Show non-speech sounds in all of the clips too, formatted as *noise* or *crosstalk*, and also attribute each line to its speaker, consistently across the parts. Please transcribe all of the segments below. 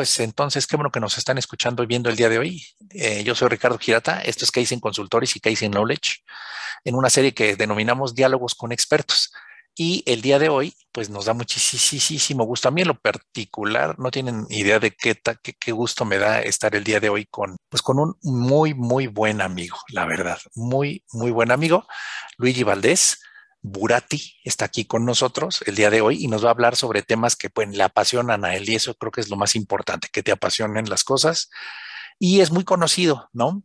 Speaker 1: pues entonces qué bueno que nos están escuchando y viendo el día de hoy. Eh, yo soy Ricardo Girata, esto es Case Consultores y Case Knowledge, en una serie que denominamos Diálogos con Expertos. Y el día de hoy, pues nos da muchísimo gusto. A mí en lo particular, no tienen idea de qué, qué, gusto me da estar el día de hoy con, pues con un muy, muy buen amigo, la verdad. Muy, muy buen amigo, Luigi Valdés. Burati está aquí con nosotros el día de hoy y nos va a hablar sobre temas que pues, le apasionan a él y eso creo que es lo más importante, que te apasionen las cosas. Y es muy conocido, ¿no?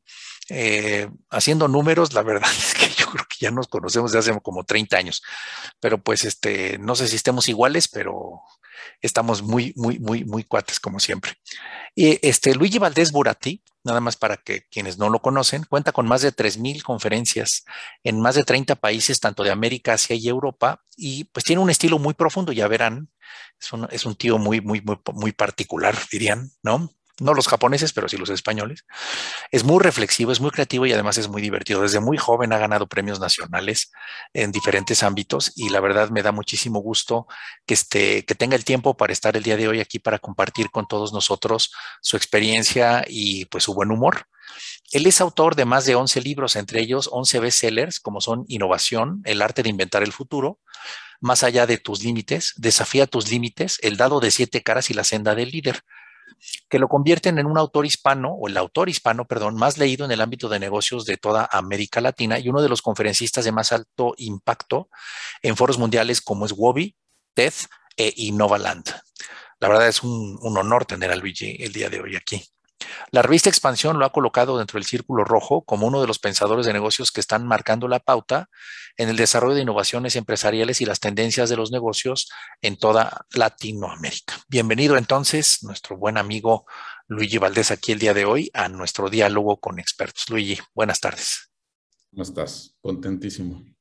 Speaker 1: Eh, haciendo números, la verdad *laughs* es que yo creo que ya nos conocemos de hace como 30 años, pero pues este, no sé si estemos iguales, pero estamos muy, muy, muy, muy cuates como siempre. Y este, Luigi Valdés Buratti, nada más para que quienes no lo conocen, cuenta con más de 3.000 conferencias en más de 30 países, tanto de América, Asia y Europa, y pues tiene un estilo muy profundo, ya verán, es un, es un tío muy, muy, muy, muy particular, dirían, ¿no? no los japoneses, pero sí los españoles. Es muy reflexivo, es muy creativo y además es muy divertido. Desde muy joven ha ganado premios nacionales en diferentes ámbitos y la verdad me da muchísimo gusto que, que tenga el tiempo para estar el día de hoy aquí para compartir con todos nosotros su experiencia y pues su buen humor. Él es autor de más de 11 libros, entre ellos 11 bestsellers como son Innovación, El arte de inventar el futuro, Más allá de tus límites, Desafía tus límites, El dado de siete caras y La senda del líder que lo convierten en un autor hispano, o el autor hispano, perdón, más leído en el ámbito de negocios de toda América Latina y uno de los conferencistas de más alto impacto en foros mundiales como es Wobby, TED e Innovaland. La verdad es un, un honor tener a Luigi el día de hoy aquí. La revista Expansión lo ha colocado dentro del círculo rojo como uno de los pensadores de negocios que están marcando la pauta en el desarrollo de innovaciones empresariales y las tendencias de los negocios en toda Latinoamérica. Bienvenido entonces, nuestro buen amigo Luigi Valdés, aquí el día de hoy a nuestro diálogo con expertos. Luigi, buenas tardes. ¿Cómo estás? Contentísimo.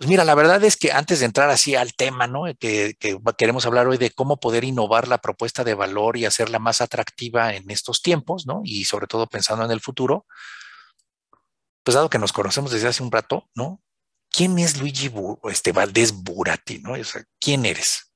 Speaker 1: Pues mira, la verdad es que antes de entrar así al tema, ¿no? Eh, que, queremos hablar hoy de cómo poder innovar la propuesta de valor y hacerla más atractiva en estos tiempos, ¿no? Y sobre todo pensando en el futuro. Pues dado que nos conocemos desde hace un rato, ¿no? ¿Quién es Luigi este Valdés Burati, ¿no? O sea, ¿quién eres?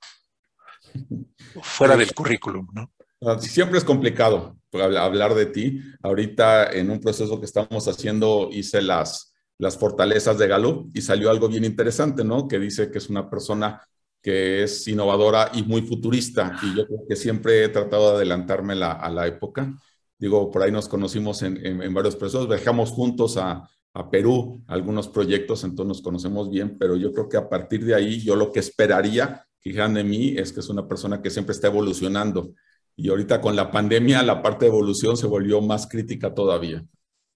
Speaker 2: *laughs* Fuera pues del currículum, ¿no? Ah, siempre es complicado hablar de ti. Ahorita en un proceso que estamos haciendo hice las las fortalezas de Galup y salió algo bien interesante, ¿no? Que dice que es una persona que es innovadora y muy futurista. Y yo creo que siempre he tratado de adelantarme la, a la época. Digo, por ahí nos conocimos en, en, varios procesos, viajamos juntos a, a Perú algunos proyectos, entonces nos conocemos bien, pero yo creo que a partir de ahí yo lo que esperaría que dijeran de mí es que es una persona que siempre está evolucionando. Y ahorita con la pandemia la parte de evolución se volvió más crítica todavía.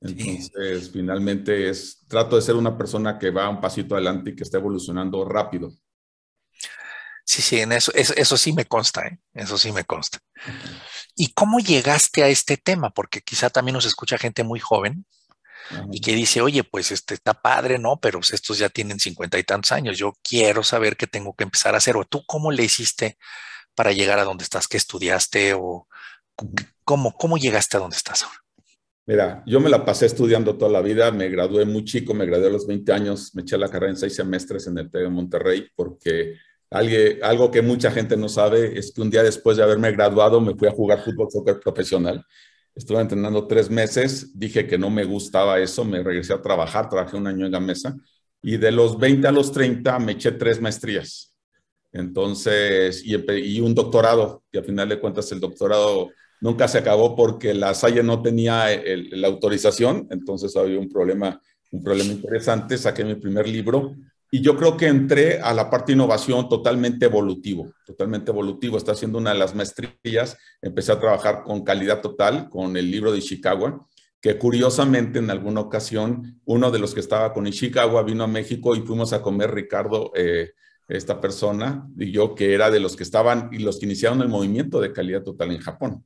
Speaker 2: Entonces, finalmente es, trato de ser una persona que va
Speaker 1: un pasito adelante y que está evolucionando rápido. Sí, sí, en eso, eso, sí me consta, ¿eh? eso sí me consta. ¿Y cómo llegaste a este tema? Porque quizá también nos escucha gente muy joven y que dice, oye, pues este está padre, ¿no? Pero pues, estos ya tienen cincuenta y tantos años, yo quiero saber qué tengo que empezar a hacer. ¿O tú cómo le hiciste para llegar a donde estás? ¿Qué estudiaste? ¿O cómo, cómo llegaste a donde estás ahora?
Speaker 2: Mira, yo me la pasé estudiando toda la vida, me gradué muy chico, me gradué a los 20 años, me eché la carrera en seis semestres en el TEC de Monterrey porque alguien, algo que mucha gente no sabe es que un día después de haberme graduado me fui a jugar fútbol soccer profesional. Estuve entrenando tres meses, dije que no me gustaba eso, me regresé a trabajar, trabajé un año en Gamesa y de los 20 a los 30 me eché tres maestrías. Entonces, y, un doctorado, y al final de cuentas el doctorado nunca se acabó porque la Salle no tenía eh, la autorización, entonces había un problema, un problema interesante, saqué mi primer libro y yo creo que entré a la parte de innovación totalmente evolutivo, totalmente evolutivo, está haciendo una de las maestrías, empecé a trabajar con calidad total, con el libro de Ishikawa, que curiosamente en alguna ocasión uno de los que estaba con Ishikawa vino a México y fuimos a comer Ricardo. Eh, esta persona y yo, que era de los que estaban y los que iniciaron el movimiento de calidad total en Japón.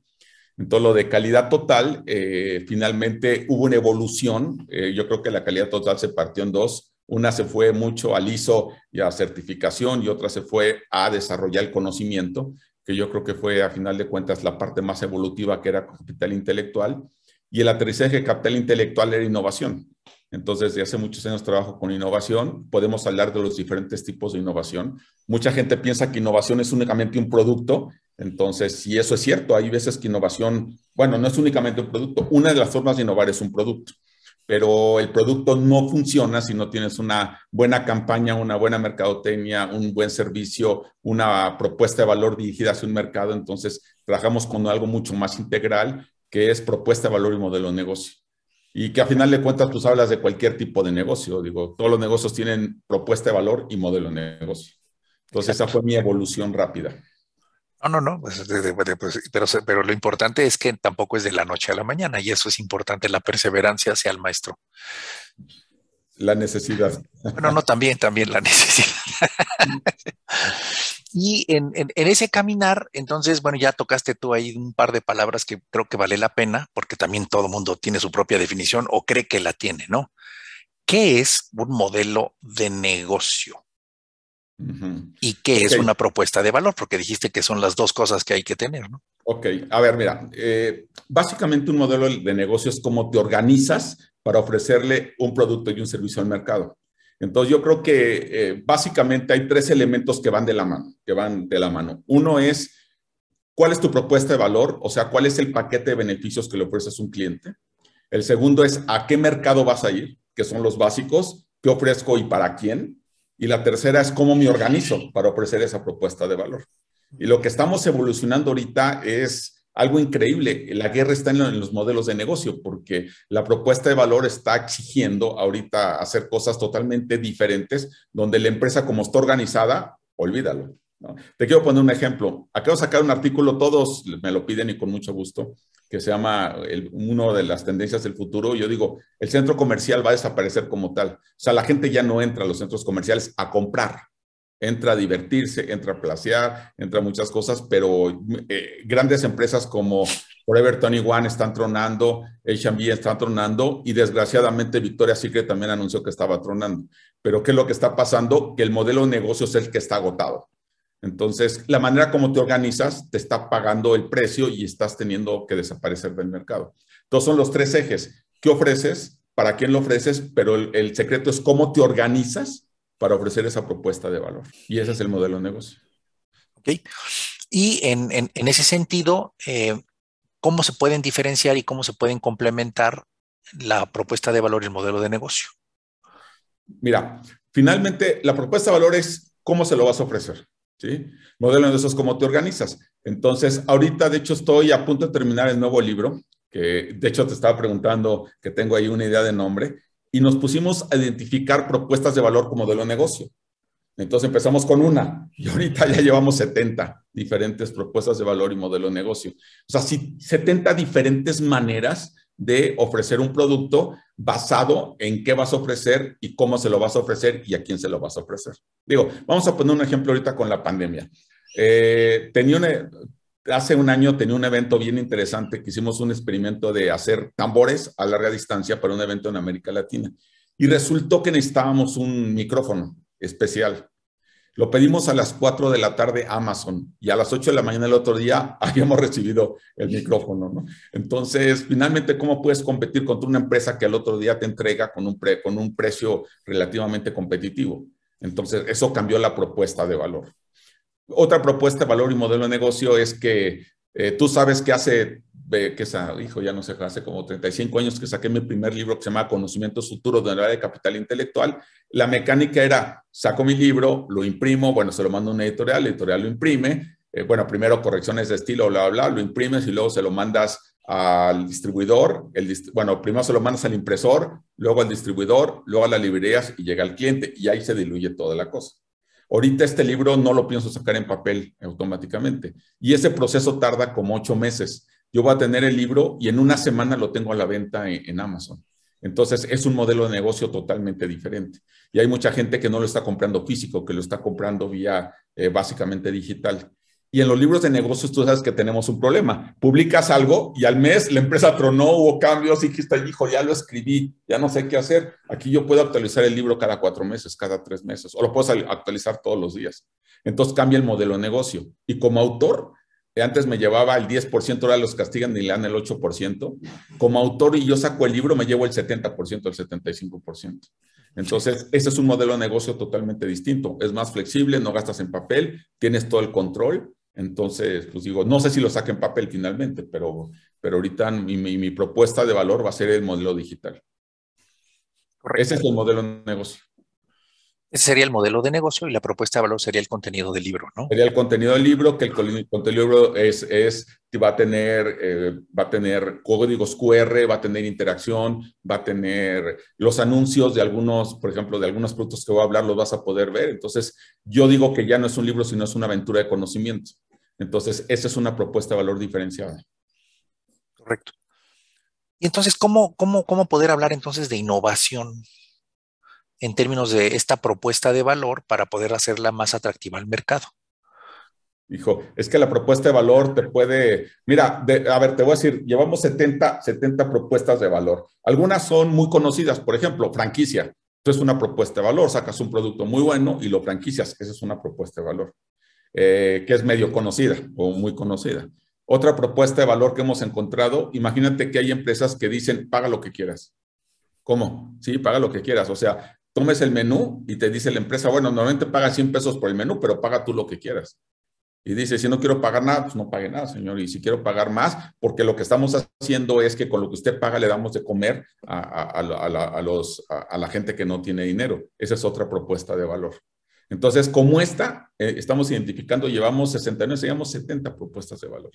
Speaker 2: Entonces, lo de calidad total, eh, finalmente hubo una evolución. Eh, yo creo que la calidad total se partió en dos. Una se fue mucho al ISO y a certificación y otra se fue a desarrollar el conocimiento, que yo creo que fue a final de cuentas la parte más evolutiva que era capital intelectual. Y el aterrizaje de capital intelectual era innovación. Entonces, desde hace muchos años trabajo con innovación. Podemos hablar de los diferentes tipos de innovación. Mucha gente piensa que innovación es únicamente un producto entonces, si eso es cierto, hay veces que innovación, bueno, no es únicamente un producto, una de las formas de innovar es un producto, pero el producto no funciona si no tienes una buena campaña, una buena mercadotecnia, un buen servicio, una propuesta de valor dirigida hacia un mercado. Entonces, trabajamos con algo mucho más integral que es propuesta de valor y modelo de negocio. Y que a final de cuentas, tú pues, hablas de cualquier tipo de negocio. Digo, todos los negocios tienen propuesta de valor y modelo de negocio. Entonces, esa fue mi evolución rápida.
Speaker 1: No, no, no, pues, pues, pero, lo importante es que tampoco es de la noche a la mañana y eso es importante, la perseverancia hacia el maestro. La necesidad. Bueno, no, también, también la *laughs* necesidad. y en, en, ese caminar, entonces, bueno, ya tocaste tú ahí un par de palabras que creo que vale la pena, porque también todo mundo tiene su propia definición o cree que la tiene, ¿no? ¿Qué es un modelo de negocio? ¿Y qué es una propuesta de valor? Porque dijiste que son las dos cosas que hay que tener, ¿no?
Speaker 2: Ok, a ver, mira, eh, básicamente un modelo de negocio es cómo te organizas para ofrecerle un producto y un servicio al mercado. Entonces yo creo que eh, básicamente hay tres elementos que van de la mano, que van de la mano. Uno es cuál es tu propuesta de valor, o sea, cuál es el paquete de beneficios que le ofreces a un cliente. El segundo es a qué mercado vas a ir, que son los básicos, qué ofrezco y para quién. Y la tercera es cómo me organizo para ofrecer esa propuesta de valor. Y lo que estamos evolucionando ahorita es algo increíble. La guerra está en los modelos de negocio porque la propuesta de valor está exigiendo ahorita hacer cosas totalmente diferentes donde la empresa como está organizada, olvídalo. Te quiero poner un ejemplo. Acabo de sacar un artículo, todos me lo piden y con mucho gusto, que se llama uno de las tendencias del futuro, yo digo, el centro comercial va a desaparecer como tal. O sea, la gente ya no entra a los centros comerciales a comprar, entra a divertirse, entra a placear, entra a muchas cosas, pero eh, grandes empresas como Forever 21 están tronando, H&B está tronando y desgraciadamente victoria Secret también anunció que estaba tronando. Pero ¿qué es lo que está pasando? Que el modelo de negocio es el que está agotado. Entonces, la manera como te organizas te está pagando el precio y estás teniendo que desaparecer del mercado. Entonces, son los tres ejes. ¿Qué ofreces? ¿Para quién lo ofreces? Pero el, secreto es cómo te organizas para ofrecer esa propuesta de valor. Y ese es el modelo de negocio.
Speaker 1: Ok. Y en, ese sentido, eh, ¿cómo se pueden diferenciar y cómo se pueden complementar la propuesta de valor y el modelo de negocio? Mira,
Speaker 2: finalmente la propuesta de valor es cómo se lo vas a ofrecer. ¿sí? Modelo de eso cómo te organizas. Entonces, ahorita, de hecho, estoy a punto de terminar el nuevo libro, que de hecho te estaba preguntando que tengo ahí una idea de nombre, y nos pusimos a identificar propuestas de valor como modelo de negocio. Entonces empezamos con una y ahorita ya llevamos 70 diferentes propuestas de valor y modelo de negocio. O sea, 70 diferentes maneras de ofrecer un producto basado en qué vas a ofrecer y cómo se lo vas a ofrecer y a quién se lo vas a ofrecer. Digo, vamos a poner un ejemplo ahorita con la pandemia. Eh, tenía e, hace un año tenía un evento bien interesante que hicimos un experimento de hacer tambores a larga distancia para un evento en América Latina y resultó que necesitábamos un micrófono especial lo pedimos a las 4 de la tarde Amazon y a las 8 de la mañana del otro día *laughs* habíamos recibido el micrófono, ¿no? Entonces, finalmente, ¿cómo puedes competir contra una empresa que al otro día te entrega con un, con un precio relativamente competitivo? Entonces, eso cambió la propuesta de valor. Otra propuesta de valor y modelo de negocio es que eh, tú sabes que hace que esa hijo, ya no sé, hace como 35 años que saqué mi primer libro que se llama Conocimientos Futuros de la de Capital Intelectual. La mecánica era, saco mi libro, lo imprimo, bueno, se lo mando a una editorial, la editorial lo imprime, eh, bueno, primero correcciones de estilo, bla, bla, lo imprimes y luego se lo mandas al distribuidor, el bueno, primero se lo mandas al impresor, luego al distribuidor, luego a las librerías y llega al cliente y ahí se diluye toda la cosa. Ahorita este libro no lo pienso sacar en papel automáticamente y ese proceso tarda como ocho meses yo voy a tener el libro y en una semana lo tengo a la venta en, Amazon. Entonces es un modelo de negocio totalmente diferente. Y hay mucha gente que no lo está comprando físico, que lo está comprando vía eh, básicamente digital. Y en los libros de negocios tú sabes que tenemos un problema. Publicas algo y al mes la empresa tronó, hubo cambios y dijiste, hijo, ya lo escribí, ya no sé qué hacer. Aquí yo puedo actualizar el libro cada cuatro meses, cada tres meses, o lo puedo actualizar todos los días. Entonces cambia el modelo de negocio. Y como autor, antes me llevaba el 10%, ahora los castigan y le dan el 8%. Como autor y yo saco el libro, me llevo el 70%, el 75%. Entonces, ese es un modelo de negocio totalmente distinto. Es más flexible, no gastas en papel, tienes todo el control. Entonces, pues digo, no sé si lo en papel finalmente, pero, pero ahorita mi, propuesta de valor va a ser el modelo digital. Ese es el modelo de negocio. Ese sería el modelo de negocio y la propuesta de valor sería el contenido del libro, ¿no? Sería el contenido del libro, que el contenido del libro es, es va, a tener, eh, va a tener códigos QR, va a tener interacción, va a tener los anuncios de algunos, por ejemplo, de algunos productos que voy a hablar, los vas a poder ver. Entonces, yo digo que ya no es un libro, sino es una aventura de conocimiento. Entonces, esa es una propuesta de valor diferenciada.
Speaker 1: Correcto. Y entonces, ¿cómo, cómo, cómo poder hablar entonces de innovación? en términos de esta propuesta de valor para poder hacerla más atractiva al mercado? Hijo, es que
Speaker 2: la propuesta de valor te puede, mira, a ver, te voy a decir, llevamos 70, 70 propuestas de valor. Algunas son muy conocidas, por ejemplo, franquicia. Eso es una propuesta de valor, sacas un producto muy bueno y lo franquicias. Esa es una propuesta de valor, eh, que es medio conocida o muy conocida. Otra propuesta de valor que hemos encontrado, imagínate que hay empresas que dicen, paga lo que quieras. ¿Cómo? Sí, paga lo que quieras. O sea, tomes el menú y te dice la empresa, bueno, normalmente paga 100 pesos por el menú, pero paga tú lo que quieras. Y dice, si no quiero pagar nada, pues no pague nada, señor. Y si quiero pagar más, porque lo que estamos haciendo es que con lo que usted paga le damos de comer a, a, la, gente que no tiene dinero. Esa es otra propuesta de valor. Entonces, como esta, eh, estamos identificando, llevamos 69, llevamos 70 propuestas de valor.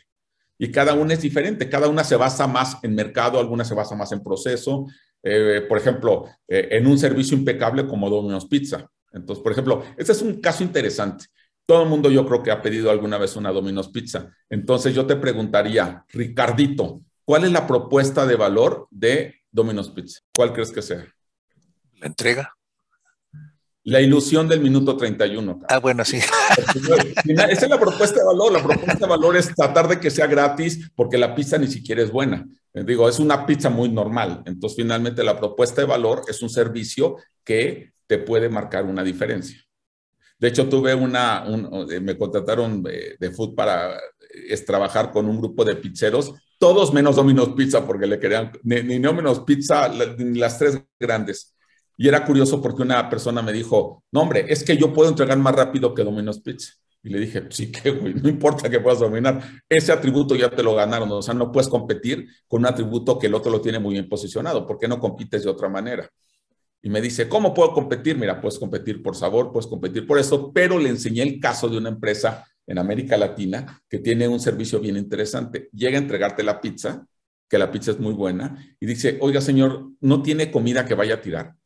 Speaker 2: Y cada una es diferente, cada una se basa más en mercado, alguna se basa más en proceso, eh, por ejemplo, eh, en un servicio impecable como Domino's Pizza. Entonces, por ejemplo, este es un caso interesante. Todo el mundo yo creo que ha pedido alguna vez una Domino's Pizza. Entonces yo te preguntaría, Ricardito, ¿cuál es la propuesta de valor de Domino's Pizza? ¿Cuál crees que sea? La entrega. La ilusión del minuto 31. Ah, bueno, sí. Esa es la propuesta de valor. La propuesta de valor es tratar de que sea gratis porque la pizza ni siquiera es buena. Eh, digo, es una pizza muy normal. Entonces, finalmente, la propuesta de valor es un servicio que te puede marcar una diferencia. De hecho, tuve una, eh, me contrataron eh, de, Food para es trabajar con un grupo de pizzeros, todos menos Domino's Pizza, porque le querían, ni, menos Pizza, ni las tres grandes. Y era curioso porque una persona me dijo, no hombre, es que yo puedo entregar más rápido que Domino's Pizza. Y le dije, sí *laughs* que, güey, no importa que puedas dominar, ese atributo ya te lo ganaron, o sea, no puedes competir con un atributo que el otro lo tiene muy bien posicionado, ¿por qué no compites de otra manera? Y me dice, ¿cómo puedo competir? Mira, puedes competir por sabor, puedes competir por eso, pero le enseñé el caso de una empresa en América Latina que tiene un servicio bien interesante. Llega a entregarte la pizza, que la pizza es muy buena, y dice, oiga señor, no tiene comida que vaya a tirar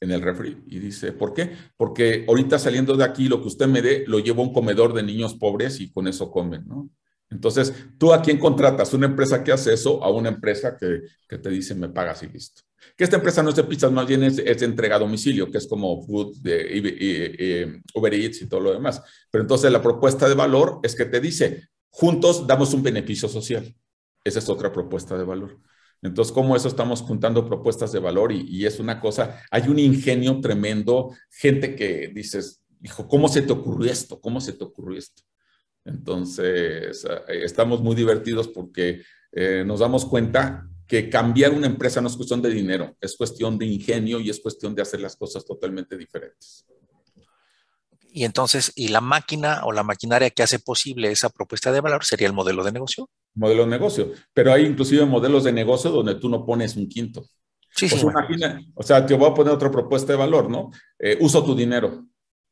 Speaker 2: en el refri y dice, ¿por qué? Porque ahorita saliendo de aquí, lo que usted me dé, lo llevo a un comedor de niños pobres y con eso comen, ¿no? Entonces, ¿tú a quién contratas? ¿Una empresa que hace eso a una empresa que, te dice me pagas y listo? Que esta empresa no es de pizzas, más bien es, de entrega a domicilio, que es como Food, de, Uber Eats y todo lo demás. Pero entonces la propuesta de valor es que te dice, juntos damos un beneficio social. Esa es otra propuesta de valor. Entonces, cómo eso estamos juntando propuestas de valor y, es una cosa, hay un ingenio tremendo, gente que dices, hijo, ¿cómo se te ocurrió esto? ¿Cómo se te ocurrió esto? Entonces, eh, estamos muy divertidos porque eh, nos damos cuenta que cambiar una empresa no es cuestión de dinero, es cuestión de ingenio y es cuestión de hacer las cosas totalmente diferentes.
Speaker 1: Y entonces, ¿y la máquina o la maquinaria que hace posible esa propuesta de valor sería el modelo de negocio? Modelo de negocio. Pero hay inclusive modelos de negocio donde tú no pones
Speaker 2: un quinto. o sea, te voy a poner otra propuesta de valor, ¿no? Eh, uso tu dinero.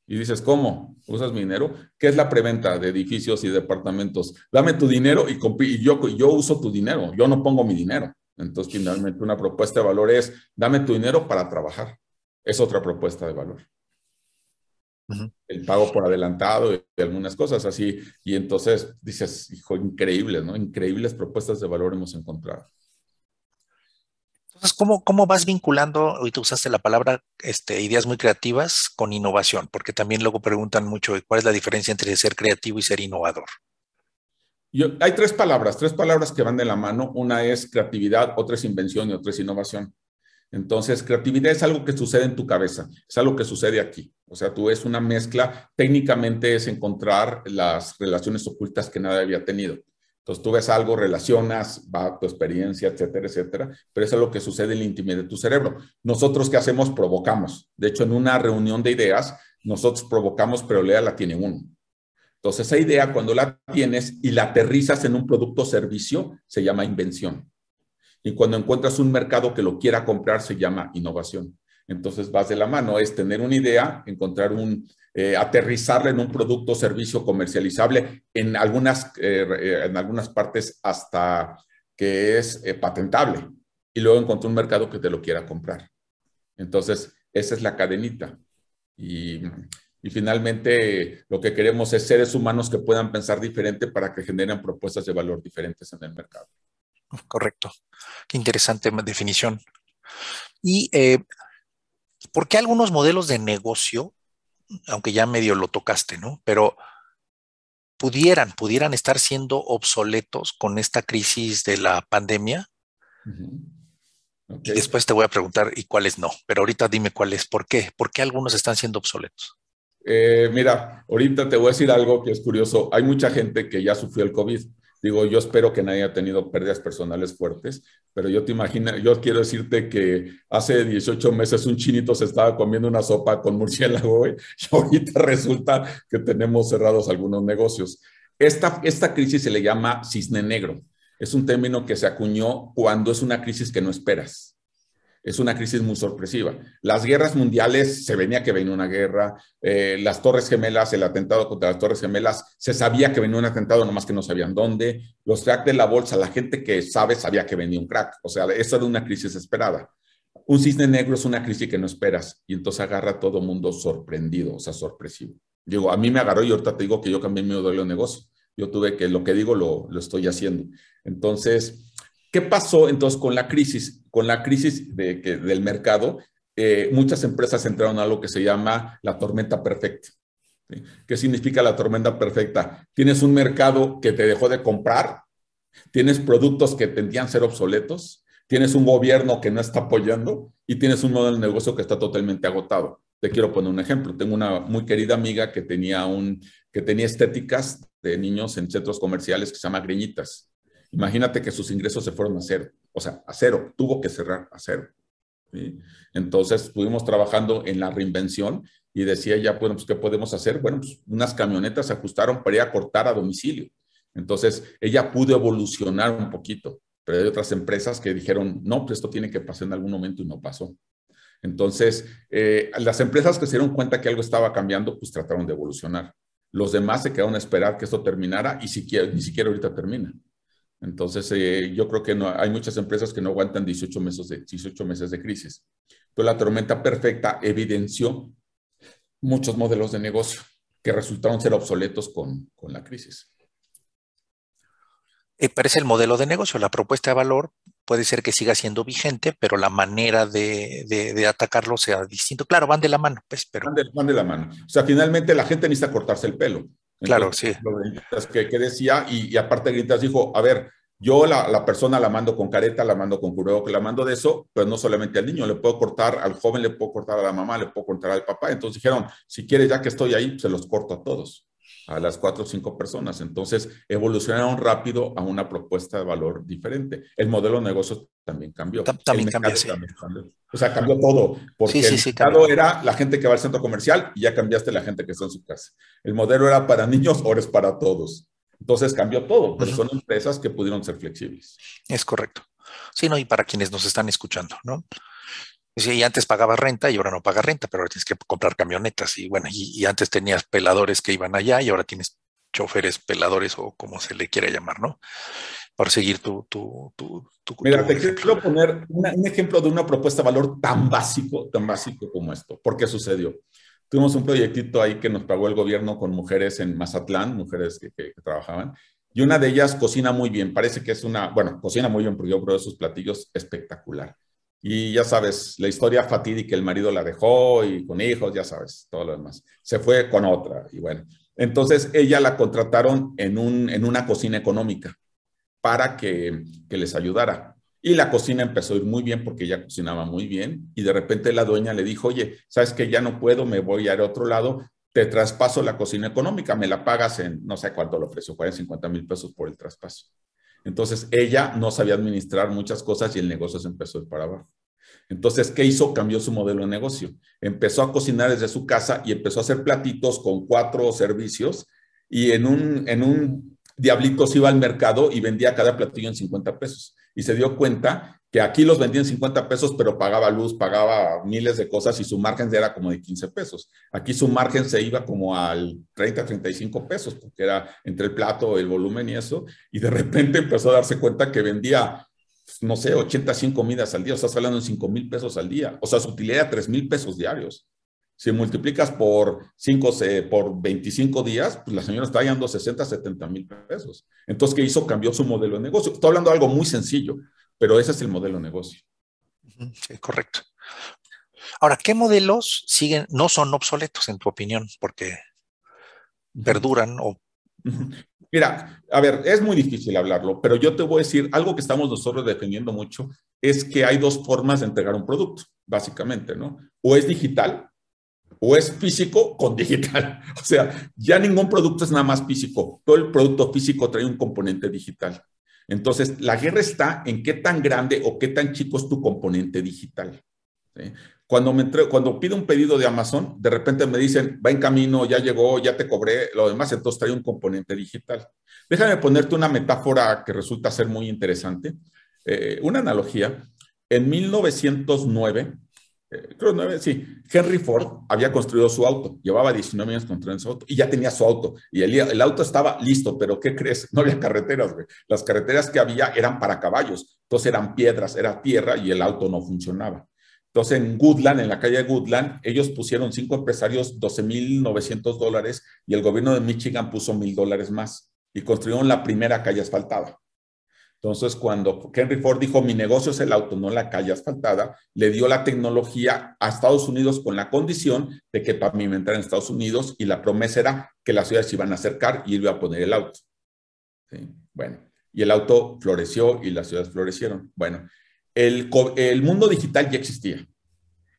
Speaker 2: Y dices, ¿cómo? ¿Usas mi dinero? ¿Qué es la preventa de edificios y departamentos? Dame tu dinero y, y yo, yo uso tu dinero, yo no pongo mi dinero. Entonces, finalmente, una propuesta de valor es, dame tu dinero para trabajar. Es otra propuesta de valor el pago por adelantado y, algunas cosas así. Y entonces
Speaker 1: dices, hijo, increíbles, ¿no? Increíbles propuestas de valor hemos encontrado. Entonces, ¿cómo, ¿cómo, vas vinculando, hoy tú usaste la palabra este, ideas muy creativas con innovación? Porque también luego preguntan mucho cuál es la diferencia entre ser creativo y ser innovador.
Speaker 2: Yo, hay tres palabras, tres palabras que van de la mano. Una es creatividad, otra es invención y otra es innovación. Entonces, creatividad es algo que sucede en tu cabeza, es algo que sucede aquí. O sea, tú es una mezcla, técnicamente es encontrar las relaciones ocultas que nadie había tenido. Entonces, tú ves algo, relacionas, va tu experiencia, etcétera, etcétera, pero eso es lo que sucede en la intimidad de tu cerebro. Nosotros, ¿qué hacemos? Provocamos. De hecho, en una reunión de ideas, nosotros provocamos, pero la idea la tiene uno. Entonces, esa idea, cuando la tienes y la aterrizas en un producto o servicio, se llama invención. Y cuando encuentras un mercado que lo quiera comprar, se llama innovación. Entonces vas de la mano, es tener una idea, encontrar un, eh, aterrizarla en un producto o servicio comercializable, en algunas, eh, eh, en algunas partes hasta que es eh, patentable, y luego encontrar un mercado que te lo quiera comprar. Entonces, esa es la cadenita. Y, y finalmente, lo que queremos es seres humanos que puedan pensar diferente para que generen propuestas de valor diferentes en el mercado.
Speaker 1: Correcto. Qué interesante definición. ¿Y eh, por qué algunos modelos de negocio, aunque ya medio lo tocaste, ¿no? Pero pudieran, pudieran estar siendo obsoletos con esta crisis de la pandemia. después te voy a preguntar y cuáles no, pero ahorita dime cuáles, por qué, por qué algunos están siendo obsoletos. Eh, mira, ahorita te voy a decir algo que es curioso. Hay mucha gente que ya sufrió
Speaker 2: el COVID Digo, yo espero que nadie haya tenido pérdidas personales fuertes, pero yo te imagino, yo quiero decirte que hace 18 meses un chinito se estaba comiendo una sopa con murciélago *laughs* y ahorita resulta que tenemos cerrados algunos negocios. Esta, esta crisis se le llama cisne negro. Es un término que se acuñó cuando es una crisis que no esperas es una crisis muy sorpresiva. Las guerras mundiales, se venía que venía una guerra, eh, las Torres Gemelas, el atentado contra las Torres Gemelas, se sabía que venía un atentado, nomás que no sabían dónde. Los crack de la bolsa, la gente que sabe sabía que venía un crack. O sea, eso de una crisis esperada. Un cisne negro es una crisis que no esperas y entonces agarra a todo mundo sorprendido, o sea, sorpresivo. Digo, a mí me agarró y ahorita te digo que yo cambié me modelo de negocio. Yo tuve que lo que digo lo, lo estoy haciendo. Entonces, ¿qué pasó entonces con la crisis? con la crisis de, que, del mercado, eh, muchas empresas entraron a lo que se llama la tormenta perfecta. ¿Qué significa la tormenta perfecta? Tienes un mercado que te dejó de comprar, tienes productos que tendían a ser obsoletos, tienes un gobierno que no está apoyando y tienes un modelo de negocio que está totalmente agotado. Te quiero poner un ejemplo. Tengo una muy querida amiga que tenía, un, que tenía estéticas de niños en centros comerciales que se llama Griñitas. Imagínate que sus ingresos se fueron a cero o sea, a cero, tuvo que cerrar a cero. Entonces estuvimos trabajando en la reinvención y decía ya, bueno, pues, ¿qué podemos hacer? Bueno, pues unas camionetas se ajustaron para ir a cortar a domicilio. Entonces ella pudo evolucionar un poquito, pero hay otras empresas que dijeron, no, pues esto tiene que pasar en algún momento y no pasó. Entonces, eh, las empresas que se dieron cuenta que algo estaba cambiando, pues trataron de evolucionar. Los demás se quedaron a esperar que esto terminara y siquiera, ni siquiera ahorita termina. Entonces, eh, yo creo que no, hay muchas empresas que no aguantan 18 meses, de, meses de crisis. Pero la tormenta perfecta evidenció
Speaker 1: muchos modelos de negocio que resultaron ser obsoletos con, la crisis. Eh, parece el modelo de negocio. La propuesta de valor puede ser que siga siendo vigente, pero la manera de, atacarlo sea distinto. Claro, van de la mano, pues, de, van de, la mano. O sea, finalmente la gente necesita cortarse el pelo claro, sí. Lo que, decía,
Speaker 2: y, aparte Gritas dijo, a ver, yo la, la, persona la mando con careta, la mando con que la mando de eso, pero no solamente al niño, le puedo cortar al joven, le puedo cortar a la mamá, le puedo cortar al papá. Entonces dijeron, si quieres, ya que estoy ahí, se los corto a todos a las cuatro o cinco personas. Entonces, evolucionaron rápido a una propuesta de valor diferente. El modelo de negocio también cambió. También, cambió, O sea, cambió todo. Porque sí, sí, el mercado era la gente que va al centro comercial y ya cambiaste la gente que está en su casa. El modelo era para niños, ahora es para todos. Entonces cambió
Speaker 1: todo, pero son empresas que pudieron ser flexibles. Es correcto. Sí, no, y para quienes nos están escuchando, ¿no? y antes pagaba renta y ahora no paga renta, pero ahora tienes que comprar camionetas. Y bueno, y, antes tenías peladores que iban allá y ahora tienes choferes peladores o como se le quiera llamar, ¿no? Para seguir tu... tu,
Speaker 2: Mira, te quiero poner un ejemplo de una propuesta de valor tan básico, tan básico como esto. ¿Por qué sucedió? Tuvimos un proyectito ahí que nos pagó el gobierno con mujeres en Mazatlán, mujeres que, trabajaban, y una de ellas cocina muy bien. Parece que es una, bueno, cocina muy bien porque yo probé sus platillos espectacular y ya sabes, la historia fatídica, el marido la dejó y con hijos, ya sabes, todo lo demás. Se fue con otra y bueno. Entonces ella la contrataron en, un, en una cocina económica para que, que les ayudara. Y la cocina empezó a ir muy bien porque ella cocinaba muy bien y de repente la dueña le dijo, oye, sabes que ya no puedo, me voy a ir a otro lado, te traspaso la cocina económica, me la pagas en, no sé cuánto lo ofreció, 40, 50 mil pesos por el traspaso. Entonces ella no sabía administrar muchas cosas y el negocio se empezó a ir para abajo. Entonces, ¿qué hizo? Cambió su modelo de negocio. Empezó a cocinar desde su casa y empezó a hacer platitos con cuatro servicios y en un, en un diablito se iba al mercado y vendía cada platillo en 50 pesos. Y se dio cuenta que aquí los vendían 50 pesos, pero pagaba luz, pagaba miles de cosas y su margen era como de 15 pesos. Aquí su margen se iba como al 30, 35 pesos, porque era entre el plato, el volumen y eso. Y de repente empezó a darse cuenta que vendía, no sé, 85 comidas al día. O sea, estás hablando de 5 mil pesos al día. O sea, su utilidad era 3 mil pesos diarios. Si multiplicas por, 5, por 25 días, pues la señora está ganando 60, 70 mil pesos. Entonces, ¿qué hizo? Cambió su modelo de negocio. Estoy hablando de algo muy sencillo. Pero ese es el modelo de negocio.
Speaker 1: correcto. Ahora, ¿qué modelos siguen, no son obsoletos en tu opinión? Porque verduran o... Mira, a ver,
Speaker 2: es muy difícil hablarlo, pero yo te voy a decir algo que estamos nosotros defendiendo mucho, es que hay dos formas de entregar un producto, básicamente, ¿no? O es digital o es físico con digital. *laughs* O sea, ya ningún producto es nada más físico, todo el producto físico trae un componente digital. Entonces, la guerra está en qué tan grande o qué tan chico es tu componente digital. Cuando, me cuando pido un pedido de Amazon, de repente me dicen, va en camino, ya llegó, ya te cobré, lo demás, entonces trae un componente digital. Déjame ponerte una metáfora que resulta ser muy interesante, eh, una analogía. En 1909, eh, sí, Henry Ford había construido su auto, llevaba 19 años construyendo su auto y ya tenía su auto. Y el, auto estaba listo, pero ¿qué crees? *laughs* No había carreteras, Las carreteras que había eran para caballos, entonces eran piedras, era tierra y el auto no funcionaba. Entonces en Goodland, en la calle Goodland, ellos pusieron cinco empresarios 12.900 dólares y el gobierno de Michigan puso mil dólares más y construyeron la primera calle asfaltada. Entonces, cuando Henry Ford dijo, mi negocio es el auto, no la calle asfaltada, le dio la tecnología a Estados Unidos con la condición de que para pavimentara en Estados Unidos y la promesa era que las ciudades se iban a acercar y él iba a poner el auto. Bueno, y el auto floreció y las ciudades florecieron. Bueno, el, el mundo digital ya existía.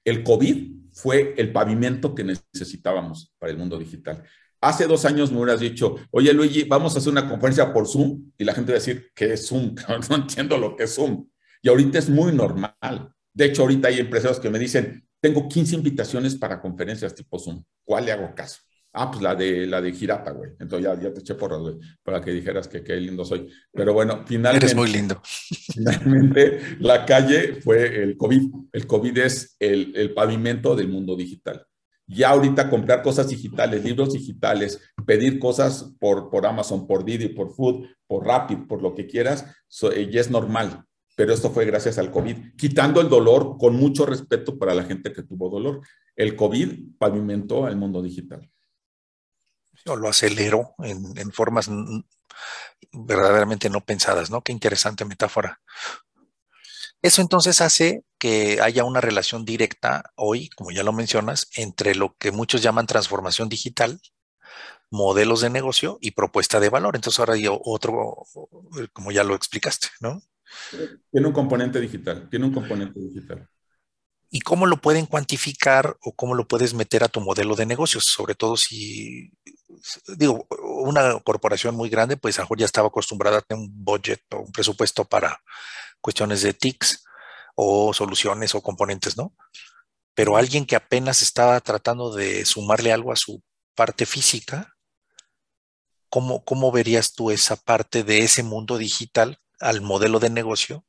Speaker 2: El COVID fue el pavimento que necesitábamos para el mundo digital hace dos años me hubieras dicho, oye Luigi, vamos a hacer una conferencia por Zoom y la gente va a decir, ¿qué es Zoom? *laughs* No entiendo lo que es Zoom. Y ahorita es muy normal. De hecho, ahorita hay empresarios que me dicen, tengo 15 invitaciones para conferencias tipo Zoom. ¿Cuál le hago caso? Ah, pues la de, la de Girata, güey. Entonces ya, te eché porras, güey, para que dijeras que qué lindo soy. Pero bueno, finalmente... Eres muy lindo. *laughs*
Speaker 1: Finalmente,
Speaker 2: la calle fue el COVID. El COVID es el, el pavimento del mundo digital ya ahorita comprar cosas digitales, libros digitales, pedir cosas por, por Amazon, por Didi, por Food, por Rapid, por lo que quieras, eh, ya es normal. Pero esto fue gracias al COVID, quitando el dolor con mucho respeto para la gente que tuvo dolor. El COVID pavimentó el mundo
Speaker 1: digital. Yo lo acelero en formas verdaderamente no pensadas, ¿no? Qué interesante metáfora. Eso entonces hace que haya una relación directa hoy, como ya lo mencionas, entre lo que muchos llaman transformación digital, modelos de negocio y propuesta de valor. Entonces ahora hay otro, como ya lo explicaste, ¿no? Tiene un componente digital, tiene un componente digital. ¿Y cómo lo pueden cuantificar o cómo lo puedes meter a tu modelo de negocios? Sobre todo si, digo, una corporación muy grande, pues a ya estaba acostumbrada a tener un budget o un presupuesto para cuestiones de TICs o soluciones o componentes, ¿no? Pero alguien que apenas estaba tratando de sumarle algo a su parte física, ¿cómo, cómo verías tú esa parte de ese mundo digital al modelo de negocio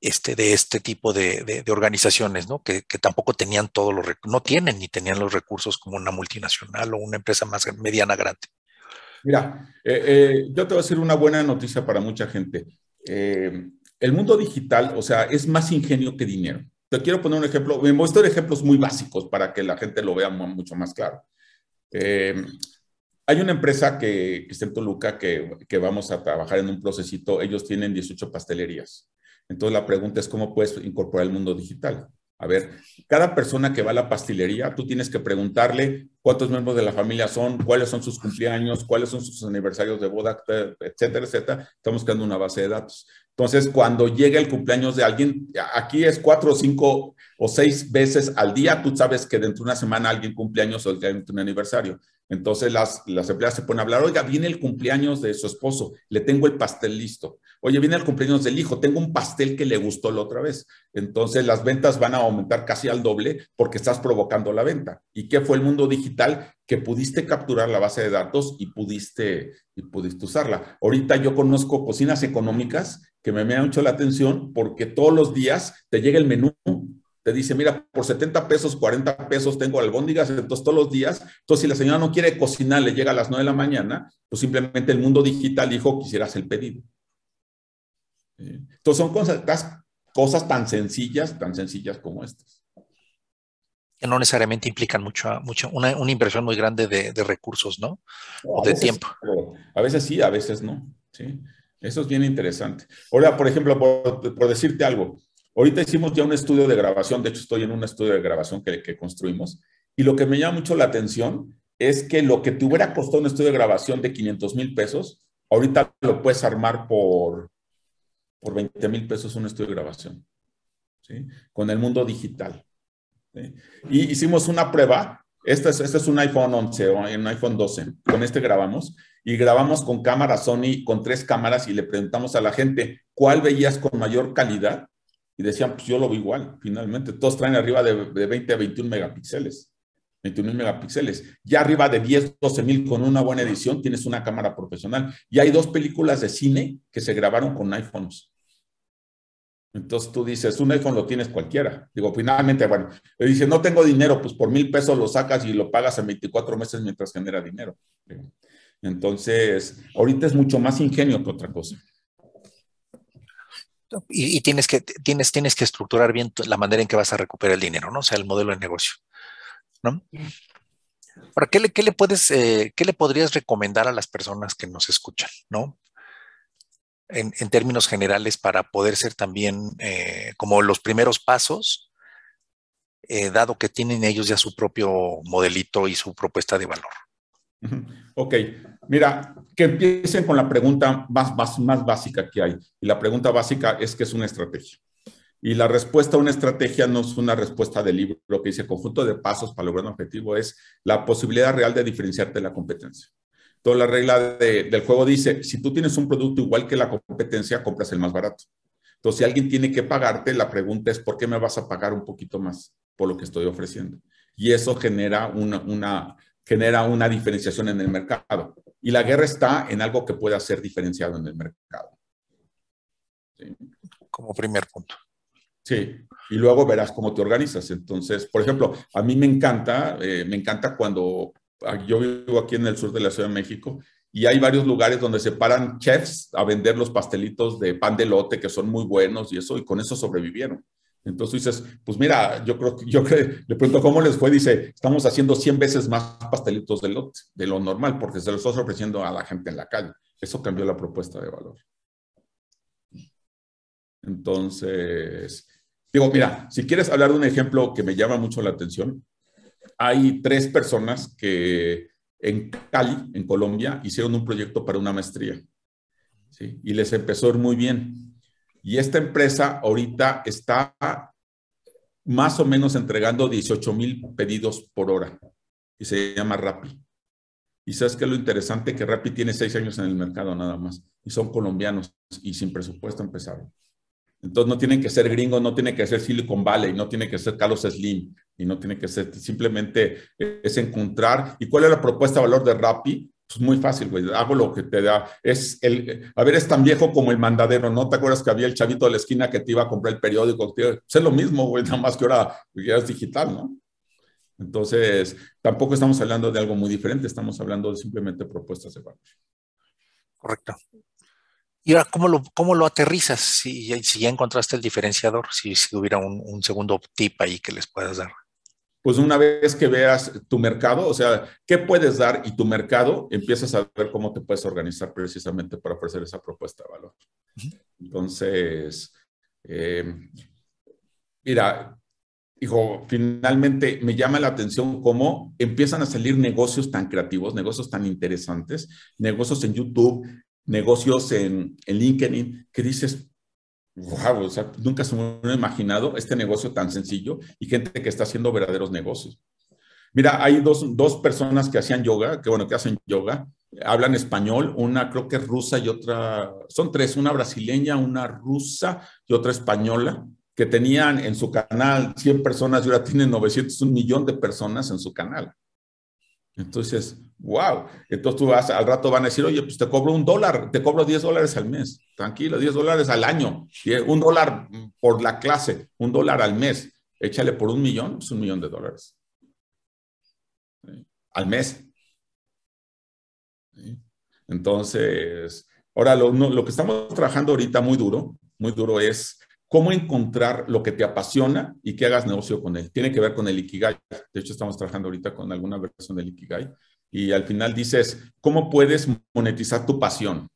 Speaker 1: este, de este tipo de, organizaciones, ¿no? Que, tampoco tenían todos los no tienen ni tenían los recursos como una multinacional o una empresa más mediana grande.
Speaker 2: Mira, eh, eh, yo te voy a hacer una buena noticia para mucha gente. Eh, el mundo digital, o sea, es más ingenio que dinero. Te quiero poner un ejemplo, me muestro ejemplos muy básicos para que la gente lo vea mucho más claro. Eh, hay una empresa que, que está en Toluca que, vamos a trabajar en un procesito. Ellos tienen 18 pastelerías. Entonces la pregunta es cómo puedes incorporar el mundo digital. A ver, cada persona que va a la pastelería, tú tienes que preguntarle cuántos miembros de la familia son, cuáles son sus cumpleaños, cuáles son sus aniversarios de boda, etcétera, etcétera. Estamos creando una base de datos. Entonces, cuando llega el cumpleaños de alguien, aquí es cuatro o cinco o seis veces al día, tú sabes que dentro de una semana alguien cumpleaños o dentro de un aniversario. Entonces, las, las empleadas se ponen a hablar, oiga, viene el cumpleaños de su esposo, le tengo el pastel listo. Oye, viene el cumpleaños del hijo, tengo un pastel que le gustó la otra vez. Entonces las ventas van a aumentar casi al doble porque estás provocando la venta. ¿Y qué fue el mundo digital? Que pudiste capturar la base de datos y pudiste, y pudiste usarla. Ahorita yo conozco cocinas económicas que me, me han hecho la atención porque todos los días te llega el menú te dice, mira, por 70 pesos, 40 pesos tengo albóndigas, entonces todos los días. Entonces, si la señora no quiere cocinar, le llega a las 9 de la mañana, pues simplemente el mundo digital dijo, quisieras el pedido. Entonces son cosas, cosas tan sencillas,
Speaker 1: tan sencillas como estas. no necesariamente implican mucho, mucho una, una inversión muy grande de, recursos, ¿no? o de tiempo. A veces sí, a veces no.
Speaker 2: Eso es bien interesante. Ahora, por ejemplo, por, decirte algo, ahorita hicimos ya un estudio de grabación, de hecho estoy en un estudio de grabación que, que construimos, y lo que me llama mucho la atención es que lo que te hubiera costado un estudio de grabación de 500 mil pesos, ahorita lo puedes armar por por 20 mil pesos un estudio de grabación, ¿sí? con el mundo digital. Y hicimos una prueba, este es, es un iPhone 11 o un iPhone 12, con este grabamos, y grabamos con cámara Sony, con tres cámaras, y le preguntamos a la gente, ¿cuál veías con mayor calidad? Y decían, pues yo lo veo igual, finalmente, todos traen arriba de, de 20 a 21 megapíxeles. 21 megapíxeles. Ya arriba de 10, 12 mil con una buena edición tienes una cámara profesional. Y hay dos películas de cine que se grabaron con iPhones. Entonces tú dices, un iPhone lo tienes cualquiera. Digo, finalmente, bueno, le dice, no tengo dinero, pues por mil pesos lo sacas y lo pagas en 24 meses mientras genera dinero. Entonces, ahorita es mucho más ingenio
Speaker 1: que otra cosa. Y, tienes, que, tienes, tienes que estructurar bien la manera en que vas a recuperar el dinero, ¿no? O sea, el modelo de negocio. ¿no? ¿qué le, puedes, eh, le podrías recomendar a las personas que nos escuchan, ¿no? En, términos generales, para poder ser también eh, como los primeros pasos, eh, dado que tienen ellos ya su propio modelito y su propuesta de valor.
Speaker 2: Ok, mira, que empiecen con la pregunta más, más, más básica que hay. Y la pregunta básica es que es una estrategia. Y la respuesta a una estrategia no es una respuesta del libro, lo que dice conjunto de pasos para lograr un objetivo es la posibilidad real de diferenciarte de la competencia. Toda la regla del juego dice, si tú tienes un producto igual que la competencia, compras el más barato. Entonces, si alguien tiene que pagarte, la pregunta es, ¿por qué me vas a pagar un poquito más por lo que estoy ofreciendo? Y eso genera una, una genera una diferenciación en el mercado. Y la guerra está en algo que pueda ser diferenciado en el mercado. Como primer punto. Sí, y luego verás cómo te organizas. Entonces, por ejemplo, a mí me encanta, eh, me encanta cuando ah, yo vivo aquí en el sur de la Ciudad de México y hay varios lugares donde se paran chefs a vender los pastelitos de pan de lote que son muy buenos y eso, y con eso sobrevivieron. Entonces dices, pues mira, yo creo que yo creo, le pregunto cómo les fue, dice, estamos haciendo 100 veces más pastelitos de, lote, de lo normal porque se los estás ofreciendo a la gente en la calle. Eso cambió la propuesta de valor. Entonces, Digo, mira, si quieres hablar de un ejemplo que me llama mucho la atención, hay tres personas que en Cali, en Colombia, hicieron un proyecto para una maestría. Y les empezó muy bien. Y esta empresa ahorita está más o menos entregando 18 mil pedidos por hora. Y se llama Rappi. Y sabes que lo interesante que Rappi tiene seis años en el mercado nada más. Y son colombianos y sin presupuesto empezaron. Entonces no tiene que ser gringo, no tiene que ser Silicon Valley, no tiene que ser Carlos Slim y no tiene que ser, simplemente es encontrar. ¿Y cuál es la propuesta de valor de Rappi? Pues muy fácil, güey, hago lo que te da. Es el, a ver, es tan viejo como el mandadero, ¿no? ¿Te acuerdas que había el chavito de la esquina que te iba a comprar el periódico? Pues, es lo mismo, güey, nada más que ahora ya es digital, ¿no? Entonces, tampoco estamos hablando
Speaker 1: de algo muy diferente, estamos hablando de simplemente propuestas de valor. Correcto. Y ahora, ¿cómo lo, cómo lo aterrizas? Si, si ya encontraste el diferenciador, si, si hubiera un, segundo tip ahí que les puedas dar. Pues una vez que veas tu mercado, o sea,
Speaker 2: qué puedes dar y tu mercado, empiezas a ver cómo te puedes organizar precisamente para ofrecer esa propuesta de valor. Entonces, em, mira, hijo, finalmente me llama la atención cómo empiezan a salir negocios tan creativos, negocios tan interesantes, negocios en YouTube negocios en, en LinkedIn que dices, wow, o sea, nunca se me hubiera imaginado este negocio tan sencillo y gente que está haciendo verdaderos negocios. Mira, hay dos, dos personas que hacían yoga, que bueno, que hacen yoga, hablan español, una creo que es rusa y otra, son tres, una brasileña, una rusa y otra española, que tenían en su canal 100 personas y ahora tienen 900, un millón de personas en su canal. Entonces, Wow. Entonces tú vas, al rato van a decir, oye, pues te cobro un dólar, te cobro 10 dólares al mes. Tranquilo, 10 dólares al año. Eh, un dólar mm, por la clase, un dólar al mes. Échale por un millón, es pues, un millón de dólares. Al mes. Entonces, ahora lo, lo que estamos trabajando ahorita muy duro, muy duro es cómo encontrar lo que te apasiona y que hagas negocio con él. Tiene que ver con el Ikigai. De hecho, estamos trabajando ahorita con alguna versión del Ikigai y al final dices, ¿cómo puedes monetizar tu pasión?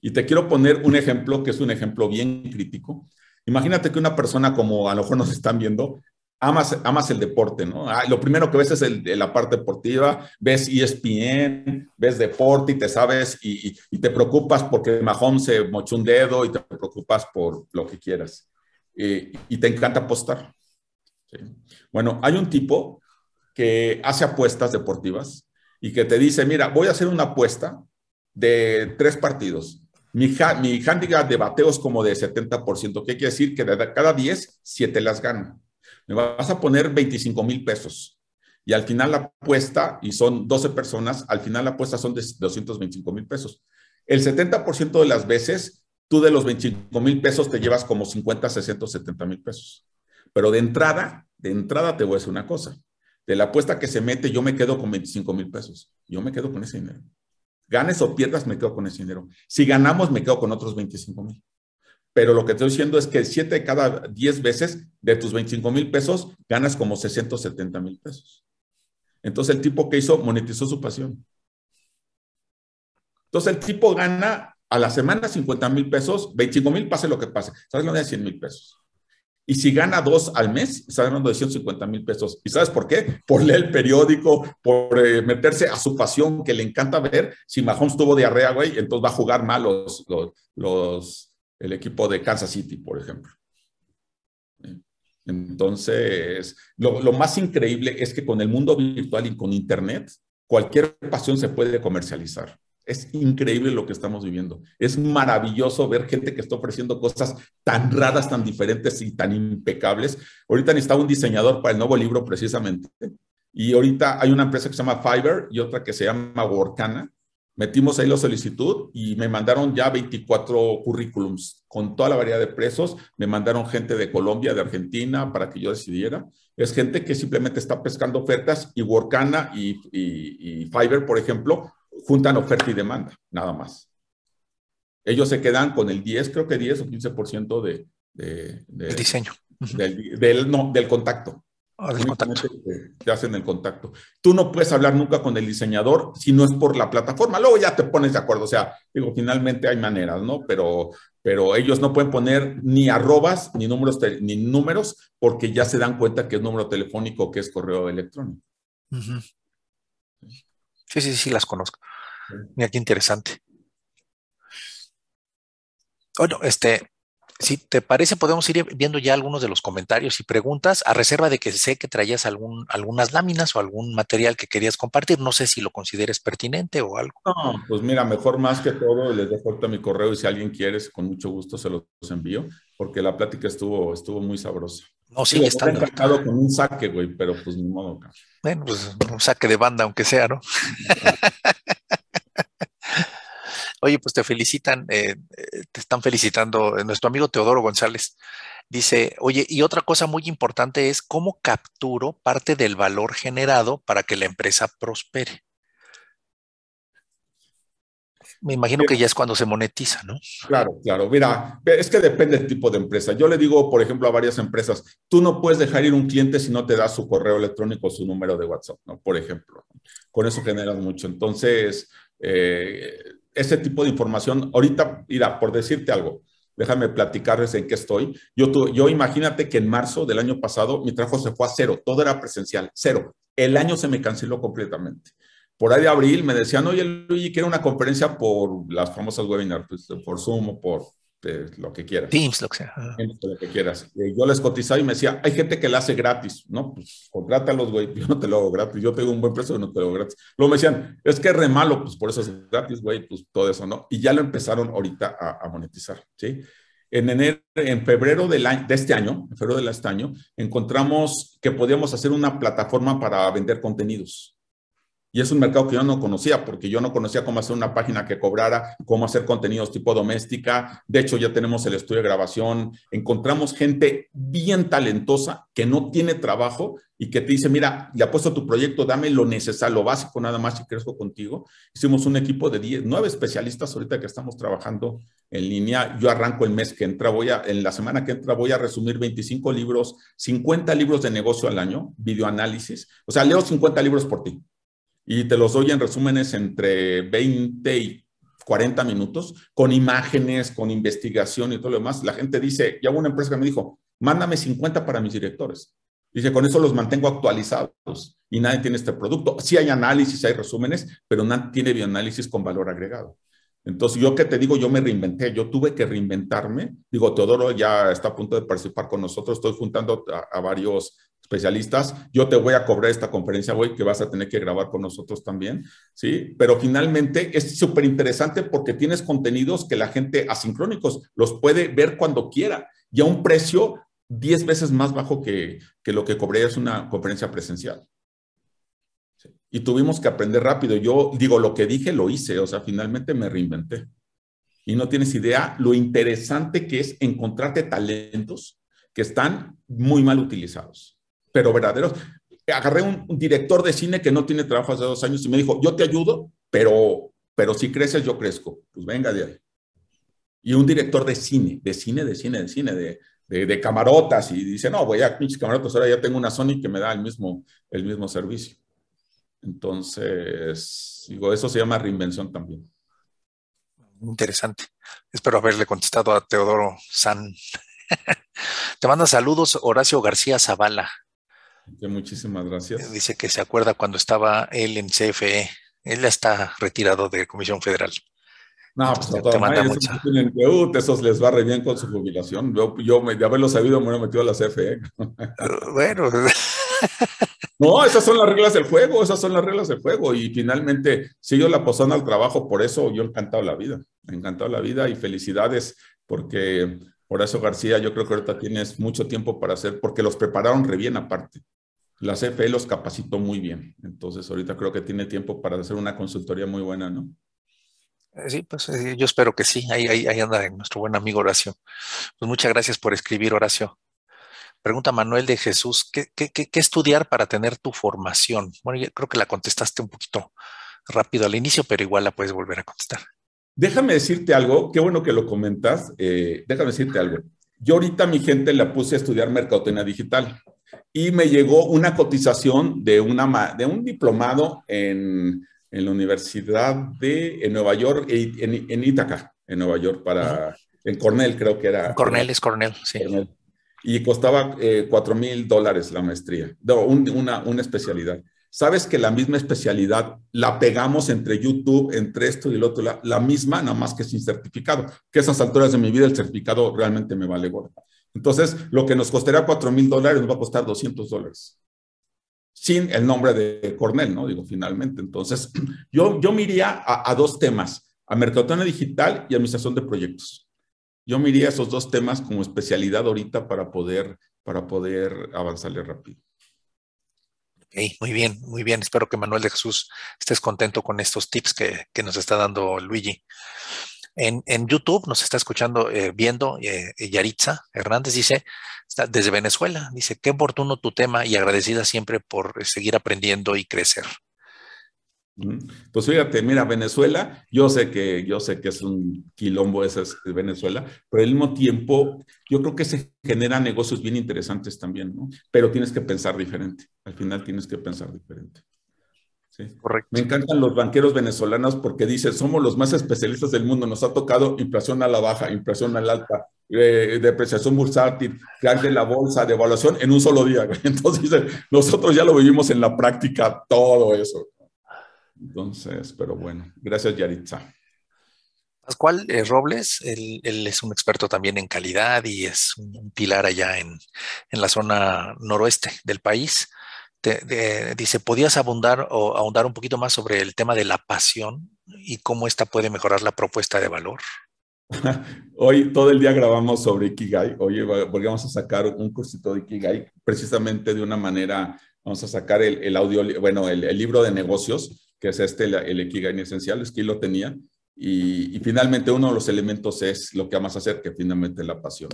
Speaker 2: Y te quiero poner un ejemplo que es un ejemplo bien crítico. Imagínate que una persona como a lo mejor nos están viendo, amas, amas el deporte, ¿no? Ah, lo primero que ves es el, la parte deportiva, ves ESPN, ves deporte y te sabes y, te preocupas porque Mahomes se mochó un dedo y te preocupas por lo que quieras. Eh, y te encanta apostar. Bueno, hay un tipo que hace apuestas deportivas y que te dice, mira, voy a hacer una apuesta de tres partidos. Mi, ha mi handicap de bateo es como de 70%, ¿qué quiere decir? Que de cada 10, 7 las gano. Me vas a poner 25 mil pesos. Y al final la apuesta, y son 12 personas, al final la apuesta son de 225 mil pesos. El 70% de las veces, tú de los 25 mil pesos te llevas como 50, 60, 70 mil pesos. Pero de entrada, de entrada te voy a decir una cosa la apuesta que se mete, yo me quedo con 25 mil pesos. Yo me quedo con ese dinero. Ganes o pierdas, me quedo con ese dinero. Si ganamos, me quedo con otros 25 mil. Pero lo que estoy diciendo es que 7 de cada 10 veces de tus 25 mil pesos, ganas como 670 mil pesos. Entonces el tipo que hizo monetizó su pasión. Entonces el tipo gana a la semana 50 mil pesos, 25 mil pase lo que pase. ¿Sabes lo de 100 mil pesos? Y si gana dos al mes, está ganando de 150 mil pesos. ¿Y sabes por qué? Por leer el periódico, por eh, meterse a su pasión que le encanta ver. Si Mahomes tuvo diarrea, güey, entonces va a jugar mal los, el equipo de Kansas City, por ejemplo. Eh, entonces, lo más increíble es que con el mundo virtual y con Internet, cualquier pasión se puede comercializar. Es increíble lo que estamos viviendo. Es maravilloso ver gente que está ofreciendo cosas tan raras, tan diferentes y tan impecables. Ahorita necesitaba un diseñador para el nuevo libro precisamente. Y ahorita hay una empresa que se llama Fiverr y otra que se llama Workana. Metimos ahí la solicitud y me mandaron ya 24 currículums con toda la variedad de presos. Me mandaron gente de Colombia, de Argentina, para que yo decidiera. Es gente que simplemente está pescando ofertas y Workana y, y, y Fiverr, por ejemplo, juntan oferta y demanda, nada más. Ellos se quedan con el 10, creo que 10 o 15% de, de, de diseño. Del, no, del contacto. Ah, te, hacen el contacto. Tú no puedes hablar nunca con el diseñador si no es por la plataforma. Luego ya te pones de acuerdo. O sea, digo, finalmente hay maneras, ¿no? Pero, pero ellos no pueden poner ni arrobas ni números, ni números porque ya se dan cuenta que es número telefónico, que es correo electrónico.
Speaker 1: Sí, sí, sí, las conozco. Mira qué interesante. Bueno, este, si te parece, podemos ir viendo ya algunos de los comentarios y preguntas, a reserva de que sé que traías algún, algunas láminas o algún material que querías compartir. No sé si lo consideres pertinente o algo. No,
Speaker 2: pues mira, mejor más que todo, les dejo ahorita mi correo y si alguien quiere, con mucho gusto se los envío, porque la plática estuvo, estuvo muy sabrosa.
Speaker 1: No, sí, está encantado con un saque, güey, pero pues ni modo. Bueno, pues un saque de banda, aunque sea, ¿no? *laughs* Oye, pues te felicitan, eh, eh, te están felicitando eh, nuestro amigo Teodoro González. Dice, oye, y otra cosa muy importante es cómo capturo parte del valor generado para que la empresa prospere. Me imagino que ya es cuando se monetiza, ¿no?
Speaker 2: Claro, claro. Mira, es que depende del tipo de empresa. Yo le digo, por ejemplo, a varias empresas, tú no puedes dejar ir un cliente si no te da su correo electrónico o su número de WhatsApp, ¿no? Por ejemplo. Con eso generas mucho. Entonces, eh, ese tipo de información, ahorita, mira, por decirte algo, déjame platicarles en qué estoy. Yo, yo imagínate que en marzo del año pasado mi trabajo se fue a cero, todo era presencial, cero. El año se me canceló completamente. Por ahí de abril me decían, oye Luigi, quiero una conferencia por las famosas webinars, pues, por Zoom o por lo que quieras. Teams, lo que sea. Lo que quieras. Eh, yo les cotizaba y me decía, hay gente que la hace gratis, ¿no? Pues contrátalos, güey, *laughs* yo no te lo hago gratis, yo tengo un buen precio, no te lo hago gratis. Luego me decían, es que es re malo, pues por eso es gratis, güey, pues todo eso, ¿no? Y ya lo empezaron ahorita a, monetizar, ¿sí? En, en febrero del año, de este año, en febrero de este año, encontramos que podíamos hacer una plataforma para vender contenidos. Y es un mercado que yo no conocía, porque yo no conocía cómo hacer una página que cobrara, cómo hacer contenidos tipo doméstica. De hecho, ya tenemos el estudio de grabación. Encontramos gente bien talentosa que no tiene trabajo y que te dice, mira, le apuesto a tu proyecto, dame lo necesario, lo básico nada más y crezco contigo. Hicimos un equipo de 10, especialistas ahorita que estamos trabajando en línea. Yo arranco el mes que entra, voy a, en la semana que entra voy a resumir 25 libros, 50 libros de negocio al año, videoanálisis. O sea, leo 50 libros por ti y te los doy en resúmenes entre 20 y 40 minutos, con imágenes, con investigación y todo lo demás. La gente dice, ya hubo una empresa que me dijo, mándame 50 para mis directores. Dice, con eso los mantengo actualizados y nadie tiene este producto. Sí hay análisis, hay resúmenes, pero nadie tiene bioanálisis con valor agregado. Entonces, yo que te digo, yo me reinventé, yo tuve que reinventarme. Digo, Teodoro ya está a punto de participar con nosotros, estoy juntando a, a varios especialistas, yo te voy a cobrar esta conferencia, hoy que vas a tener que grabar con nosotros también, ¿sí? Pero finalmente es súper interesante porque tienes contenidos que la gente asincrónicos los puede ver cuando quiera y a un precio 10 veces más bajo que, lo que cobré es una conferencia presencial. Y tuvimos que aprender rápido. Yo digo, lo que dije lo hice, o sea, finalmente me reinventé. Y no tienes idea lo interesante que es encontrarte talentos que están muy mal utilizados pero verdaderos. Agarré un, director de cine que no tiene trabajo hace dos años y me dijo, yo te ayudo, pero, pero si creces, yo crezco. Pues venga de ahí. Y un director de cine, de cine, de cine, de cine, de, camarotas, y dice, no, voy a pinches camarotas, ahora ya tengo una Sony que me da el mismo, el mismo servicio.
Speaker 1: Entonces, digo, eso se llama reinvención también. Interesante. Espero haberle contestado a Teodoro San. *laughs* Te manda saludos Horacio García Zavala muchísimas gracias. Dice que se acuerda cuando estaba él en CFE. Él ya está retirado de Comisión Federal.
Speaker 2: No, pues a te uh, esos, les va re bien con su jubilación. Yo, de haberlo sabido me he metido a la CFE. Uh, bueno. *laughs* No, esas son las reglas del juego, esas son las reglas del juego. Y finalmente, si la posan al trabajo, por eso yo he encantado la vida, encantado la vida y felicidades, porque Horacio García, yo creo que ahorita tienes mucho tiempo para hacer, porque los prepararon re bien aparte. La CFE los capacitó muy bien. Entonces, ahorita creo que tiene tiempo para hacer una consultoría muy buena, ¿no?
Speaker 1: Eh, sí, pues eh, yo espero que sí. Ahí, anda nuestro buen amigo Horacio. Pues muchas gracias por escribir, Horacio. Pregunta Manuel de Jesús, ¿qué, qué estudiar para tener tu formación? Bueno, yo creo que la contestaste un poquito rápido al inicio, pero igual la puedes volver a contestar. Déjame decirte algo,
Speaker 2: qué bueno que lo comentas, eh, déjame decirte algo. Yo ahorita mi gente la puse a estudiar mercadotecnia digital y me llegó una cotización de, un diplomado en, la Universidad de Nueva York, e, en, en Ítaca, en Nueva York, para, en Cornell creo que era. Cornell es Cornell, sí. Y costaba eh, cuatro mil dólares la maestría, una especialidad. Sabes que la misma especialidad la pegamos entre YouTube, entre esto y el otro, la, misma, nada más que sin certificado, que a esas alturas de mi vida el certificado realmente me vale gordo. Entonces, lo que nos costaría 4 mil dólares nos va a costar 200 dólares. Sin el nombre de Cornell, ¿no? Digo, finalmente. Entonces, *clears throat* yo, yo a, dos temas, a mercadotecnia digital y administración de proyectos. Yo miraría esos dos temas como especialidad ahorita para poder, para
Speaker 1: poder avanzarle rápido muy bien, muy bien. Espero que Manuel de Jesús estés contento con estos tips que, nos está dando Luigi. En, YouTube nos está escuchando, eh, viendo eh, Yaritza Hernández, dice, desde Venezuela, dice, qué oportuno tu tema y agradecida siempre por eh, seguir aprendiendo y crecer.
Speaker 2: Pues fíjate, mira, Venezuela, yo sé que, yo sé que es un quilombo ese Venezuela, pero al mismo tiempo yo creo que se generan negocios bien interesantes también, ¿no? Pero tienes que pensar diferente, al final tienes que pensar diferente. Sí. Correcto. Me encantan los banqueros venezolanos porque dicen, somos los más especialistas del mundo, nos ha tocado inflación a la baja, inflación a la alta, eh, depreciación bursátil, crack de la bolsa, devaluación en un solo día. *laughs* Entonces, nosotros ya lo vivimos en la práctica todo eso.
Speaker 1: Entonces, pero bueno, gracias Yaritza. Pascual eh, Robles, él, es un experto también en calidad y es un pilar allá en, la zona noroeste del país. dice, ¿podías abundar o ahondar un poquito más sobre el tema de la pasión y cómo esta puede mejorar la propuesta de valor?
Speaker 2: *laughs* Hoy todo el día grabamos sobre Ikigai. Hoy volvemos a sacar un cursito de Ikigai, precisamente de una manera, vamos a sacar el, audio, el libro de negocios que es este, el, el esencial, es que lo tenía. Y, finalmente uno de los elementos es lo que amas hacer, que finalmente es la pasión.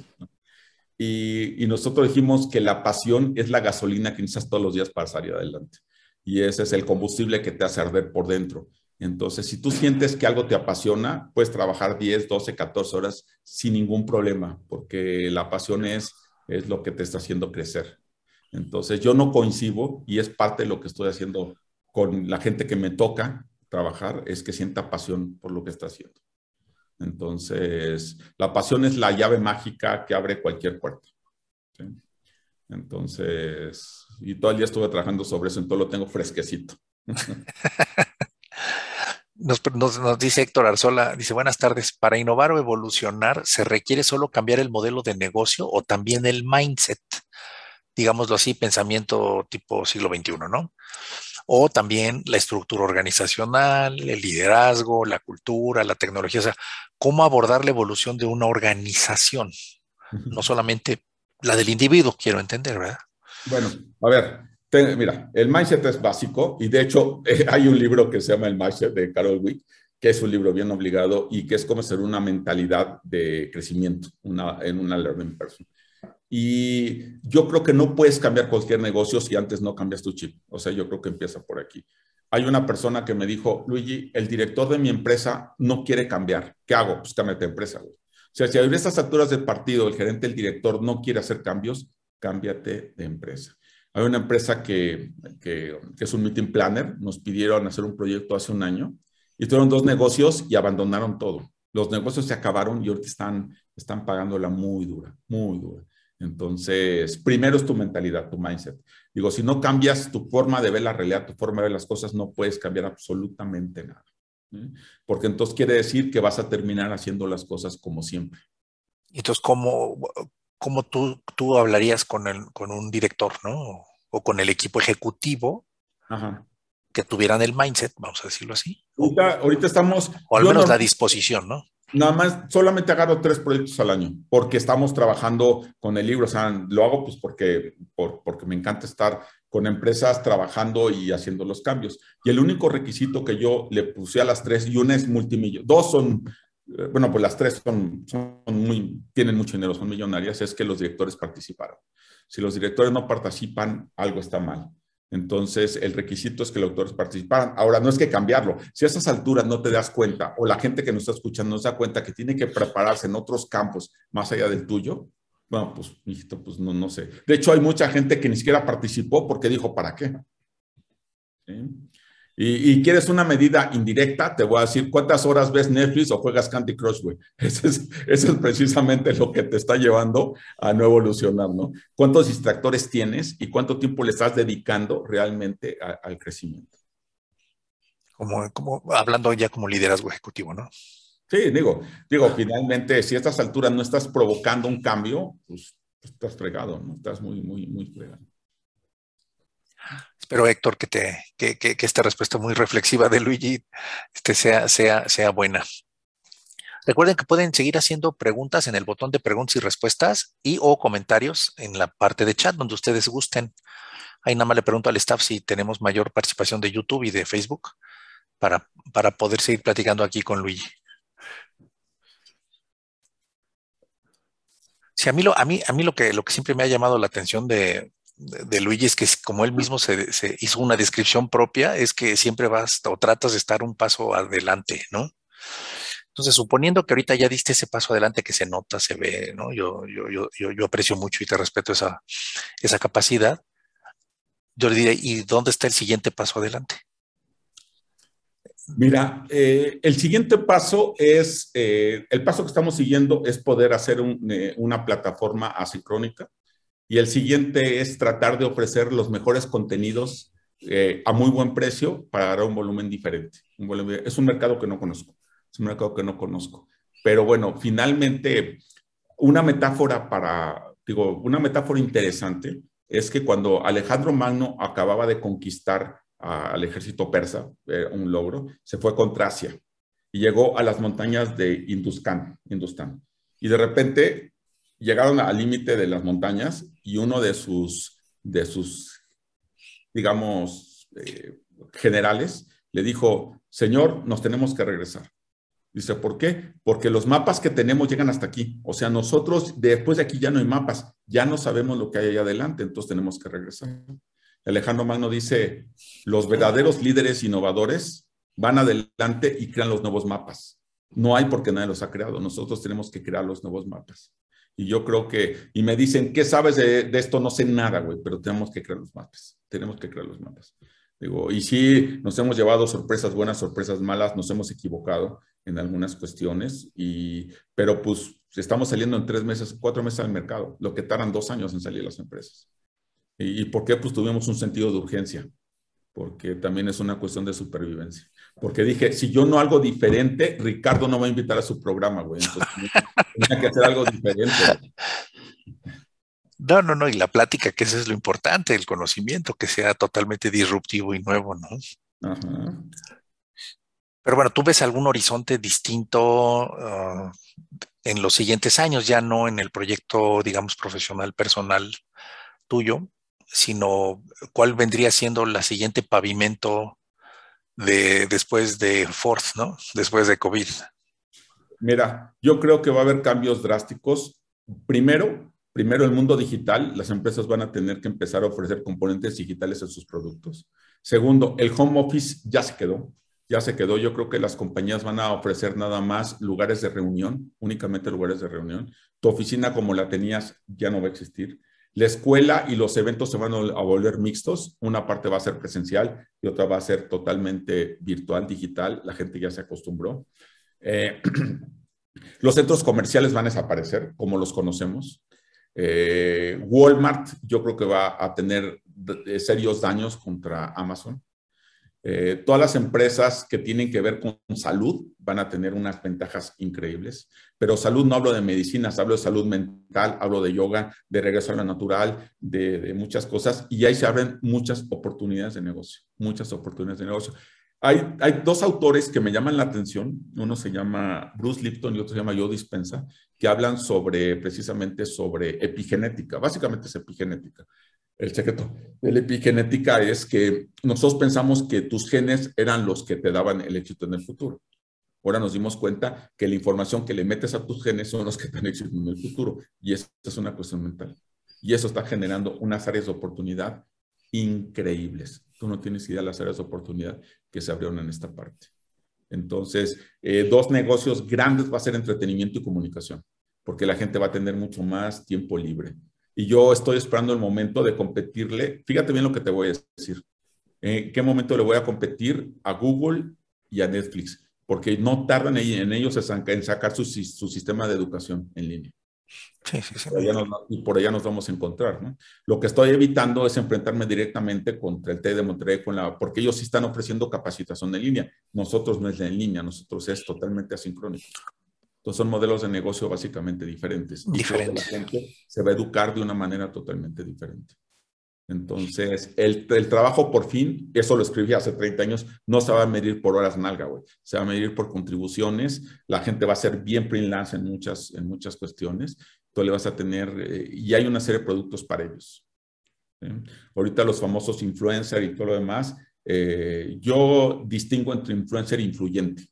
Speaker 2: Y, nosotros dijimos que la pasión es la gasolina que necesitas todos los días para salir adelante. Y ese es el combustible que te hace arder por dentro. Entonces, si tú sientes que algo te apasiona, puedes trabajar 10, 12, 14 horas sin ningún problema, porque la pasión es, es lo que te está haciendo crecer. Entonces, yo no coincido y es parte de lo que estoy haciendo con la gente que me toca trabajar es que sienta pasión por lo que está haciendo. Entonces, la pasión es la llave mágica que abre cualquier puerta. Entonces, y todo el día estuve trabajando sobre eso, entonces lo tengo fresquecito.
Speaker 1: *laughs* Nos, nos, dice Héctor Arzola, dice, buenas tardes, para innovar o evolucionar, ¿se requiere solo cambiar el modelo de negocio o también el mindset? digámoslo así, pensamiento tipo siglo XXI, ¿no? O también la estructura organizacional, el liderazgo, la cultura, la tecnología, o sea, cómo abordar la evolución de una organización, no solamente la del individuo, quiero entender, ¿verdad? Bueno, a ver, mira, el mindset es básico y de hecho *laughs* eh,
Speaker 2: hay un libro que se llama El Mindset de Carol Wick, que es un libro bien obligado y que es cómo ser una mentalidad de crecimiento, una, en una learning person. Y yo creo que no puedes cambiar cualquier negocio si antes no cambias tu chip. O sea, yo creo que empieza por aquí. Hay una persona que me dijo, Luigi, el director de mi empresa no quiere cambiar. ¿Qué hago? Pues cámbiate de empresa, O sea, si hay estas alturas del partido el gerente, el director no quiere hacer cambios, cámbiate de empresa. Hay una empresa que, es un meeting planner, nos pidieron hacer un proyecto hace un año y tuvieron dos negocios y abandonaron todo. Los negocios se acabaron y ahorita están, están pagándola muy dura, muy dura. Entonces, primero es tu mentalidad, tu mindset. Digo, si no cambias tu forma de ver la realidad, tu forma de ver las cosas, no puedes cambiar absolutamente nada. ¿eh? Porque entonces quiere decir que vas a terminar haciendo las cosas
Speaker 1: como siempre. Entonces, ¿cómo, tú, tú hablarías con, con un director, ¿no? O con el equipo ejecutivo que tuvieran el mindset, vamos a decirlo así.
Speaker 2: Ahorita, estamos... O al menos la
Speaker 1: disposición, ¿no? nada más,
Speaker 2: solamente agarro tres proyectos al año, porque estamos trabajando con el libro. O sea, lo hago pues porque, porque me encanta estar con empresas trabajando y haciendo los cambios. Y el único requisito que yo le puse a las tres, y una es multimillonaria, dos son, eh, bueno, pues las tres son, son muy, tienen mucho dinero, son millonarias, es que los directores participaron. Si los directores no participan, algo está mal. Entonces, el requisito es que los autores participaran. Ahora, no es que cambiarlo. Si a esas alturas no te das cuenta, o la gente que nos está escuchando no se da cuenta que tiene que prepararse en otros campos más allá del tuyo, bueno, pues, hijito, pues no, no sé. De hecho, hay mucha gente que ni siquiera participó porque dijo, ¿para qué? Y, quieres una medida indirecta, te voy a decir cuántas horas ves Netflix o juegas Candy Crush, güey. *laughs* Eso es, precisamente lo que te está llevando a no evolucionar, ¿no? ¿Cuántos distractores tienes y cuánto tiempo le estás dedicando realmente al crecimiento? Como, como hablando ya como liderazgo ejecutivo, ¿no? Sí, digo, digo, finalmente, si a estas alturas no estás provocando un cambio, pues, pues estás fregado, ¿no? Estás
Speaker 1: muy, muy, muy fregado. Espero, Héctor, que, te, esta respuesta muy reflexiva de Luigi este, sea, sea, sea buena. Recuerden que pueden seguir haciendo preguntas en el botón de preguntas y respuestas y o comentarios en la parte de chat donde ustedes gusten. Ahí nada más le pregunto al staff si tenemos mayor participación de YouTube y de Facebook para, para poder seguir platicando aquí con Luigi. Sí, a mí, lo, a mí, a mí lo, que, lo que siempre me ha llamado la atención de, de Luigi es que como él mismo se, hizo una descripción propia, es que siempre vas o tratas de estar un paso adelante, ¿no? Entonces, suponiendo que ahorita ya diste ese paso adelante que se nota, se ve, ¿no? Yo, yo, aprecio mucho y te respeto esa, esa capacidad. Yo le diré, ¿y dónde está el siguiente paso adelante? Mira,
Speaker 2: eh, el siguiente paso es, eh, el paso que estamos siguiendo es poder hacer eh, una plataforma asincrónica y el siguiente es tratar de ofrecer los mejores contenidos eh, a muy buen precio para dar un volumen diferente. es un mercado que no conozco, es un mercado que no conozco. Pero bueno, finalmente, una metáfora para, digo, una metáfora interesante es que cuando Alejandro Magno acababa de conquistar al ejército persa, eh, un logro, se fue contra Asia y llegó a las montañas de Hindustán, Hindustán. Y de repente llegaron al límite de las montañas y uno de sus, de sus digamos, eh, generales le dijo, Señor, nos tenemos que regresar. Dice, ¿por qué? Porque los mapas que tenemos llegan hasta aquí. O sea, nosotros después de aquí ya no hay mapas, ya no sabemos lo que hay ahí adelante, entonces tenemos que regresar. Alejandro Magno dice, los verdaderos líderes innovadores van adelante y crean los nuevos mapas. No hay porque nadie los ha creado, nosotros tenemos que crear los nuevos mapas. Y yo creo que, y me dicen, ¿qué sabes de, esto? No sé nada, güey, pero tenemos que crear los mapas, tenemos que crear los mapas. Digo, y sí, nos hemos llevado sorpresas buenas, sorpresas malas, nos hemos equivocado en algunas cuestiones, y, pero pues estamos saliendo en tres meses, cuatro meses al mercado, lo que tardan dos años en salir las empresas. ¿Y, y por qué? Pues tuvimos un sentido de urgencia, porque también es una cuestión de supervivencia. Porque dije, si yo no hago diferente, Ricardo no va a invitar a su programa, güey. Entonces,
Speaker 1: *laughs* tenía que hacer algo diferente. No, no, no, y la plática, que eso es lo importante, el conocimiento, que sea totalmente disruptivo y nuevo, ¿no? Pero bueno, ¿tú ves algún horizonte distinto ah, en los siguientes años, ya no en el proyecto, digamos, profesional, personal tuyo, sino cuál vendría siendo la siguiente pavimento después de Ford, ¿no? Después de COVID.
Speaker 2: Mira, yo creo que va a haber cambios drásticos. Primero, primero el mundo digital, las empresas van a tener que empezar a ofrecer componentes digitales en sus productos. Segundo, el home office ya se quedó, ya se quedó. Yo creo que las compañías van a ofrecer nada más lugares de reunión, únicamente lugares de reunión. Tu oficina como la tenías ya no va a existir. La escuela y los eventos se van a volver mixtos. Una parte va a ser presencial y otra va a ser totalmente virtual, digital. La gente ya se acostumbró. Eh, *clears throat* los centros comerciales van a desaparecer como los conocemos. Eh, Walmart yo creo que va a tener serios daños contra Amazon. Eh, todas las empresas que tienen que ver con salud van a tener unas ventajas increíbles, pero salud no hablo de medicinas, hablo de salud mental, hablo de yoga, de regreso a lo natural, de, muchas cosas, y ahí se abren muchas oportunidades de negocio, muchas oportunidades de negocio. Hay, dos autores que me llaman la atención, uno se llama Bruce Lipton y otro se llama Yo Dispensa, que hablan sobre, precisamente sobre epigenética, básicamente es epigenética el secreto de la epigenética es que nosotros pensamos que tus genes eran los que te daban el éxito en el futuro. Ahora nos dimos cuenta que la información que le metes a tus genes son los que te dan éxito en el futuro. Y eso es una cuestión mental. Y eso está generando unas áreas de oportunidad increíbles. Tú no tienes idea de las áreas de oportunidad que se abrieron en esta parte. Entonces, eh, dos negocios grandes va a ser entretenimiento y comunicación, porque la gente va a tener mucho más tiempo libre y yo estoy esperando el momento de competirle. Fíjate bien lo que te voy a decir. ¿En eh, qué momento le voy a competir a Google y a Netflix? Porque no tardan en ellos en sacar su, sistema de educación en línea. Sí, sí, sí. Por y por allá nos vamos a encontrar. Lo que estoy evitando es enfrentarme directamente contra el TED de Monterrey, con la, porque ellos sí están ofreciendo capacitación en línea. Nosotros no es en línea, nosotros es totalmente asincrónico. Entonces son modelos de negocio básicamente diferentes. Diferentes. gente se va a educar de una manera totalmente diferente. Entonces, el, trabajo por fin, eso lo escribí hace 30 años, no se va a medir por horas nalga, güey. Se va a medir por contribuciones. La gente va a ser bien freelance en muchas, en muchas cuestiones. Tú le vas a tener, eh, y hay una serie de productos para ellos. ¿eh? Ahorita los famosos influencer y todo lo demás. Eh, yo distingo entre influencer e influyente.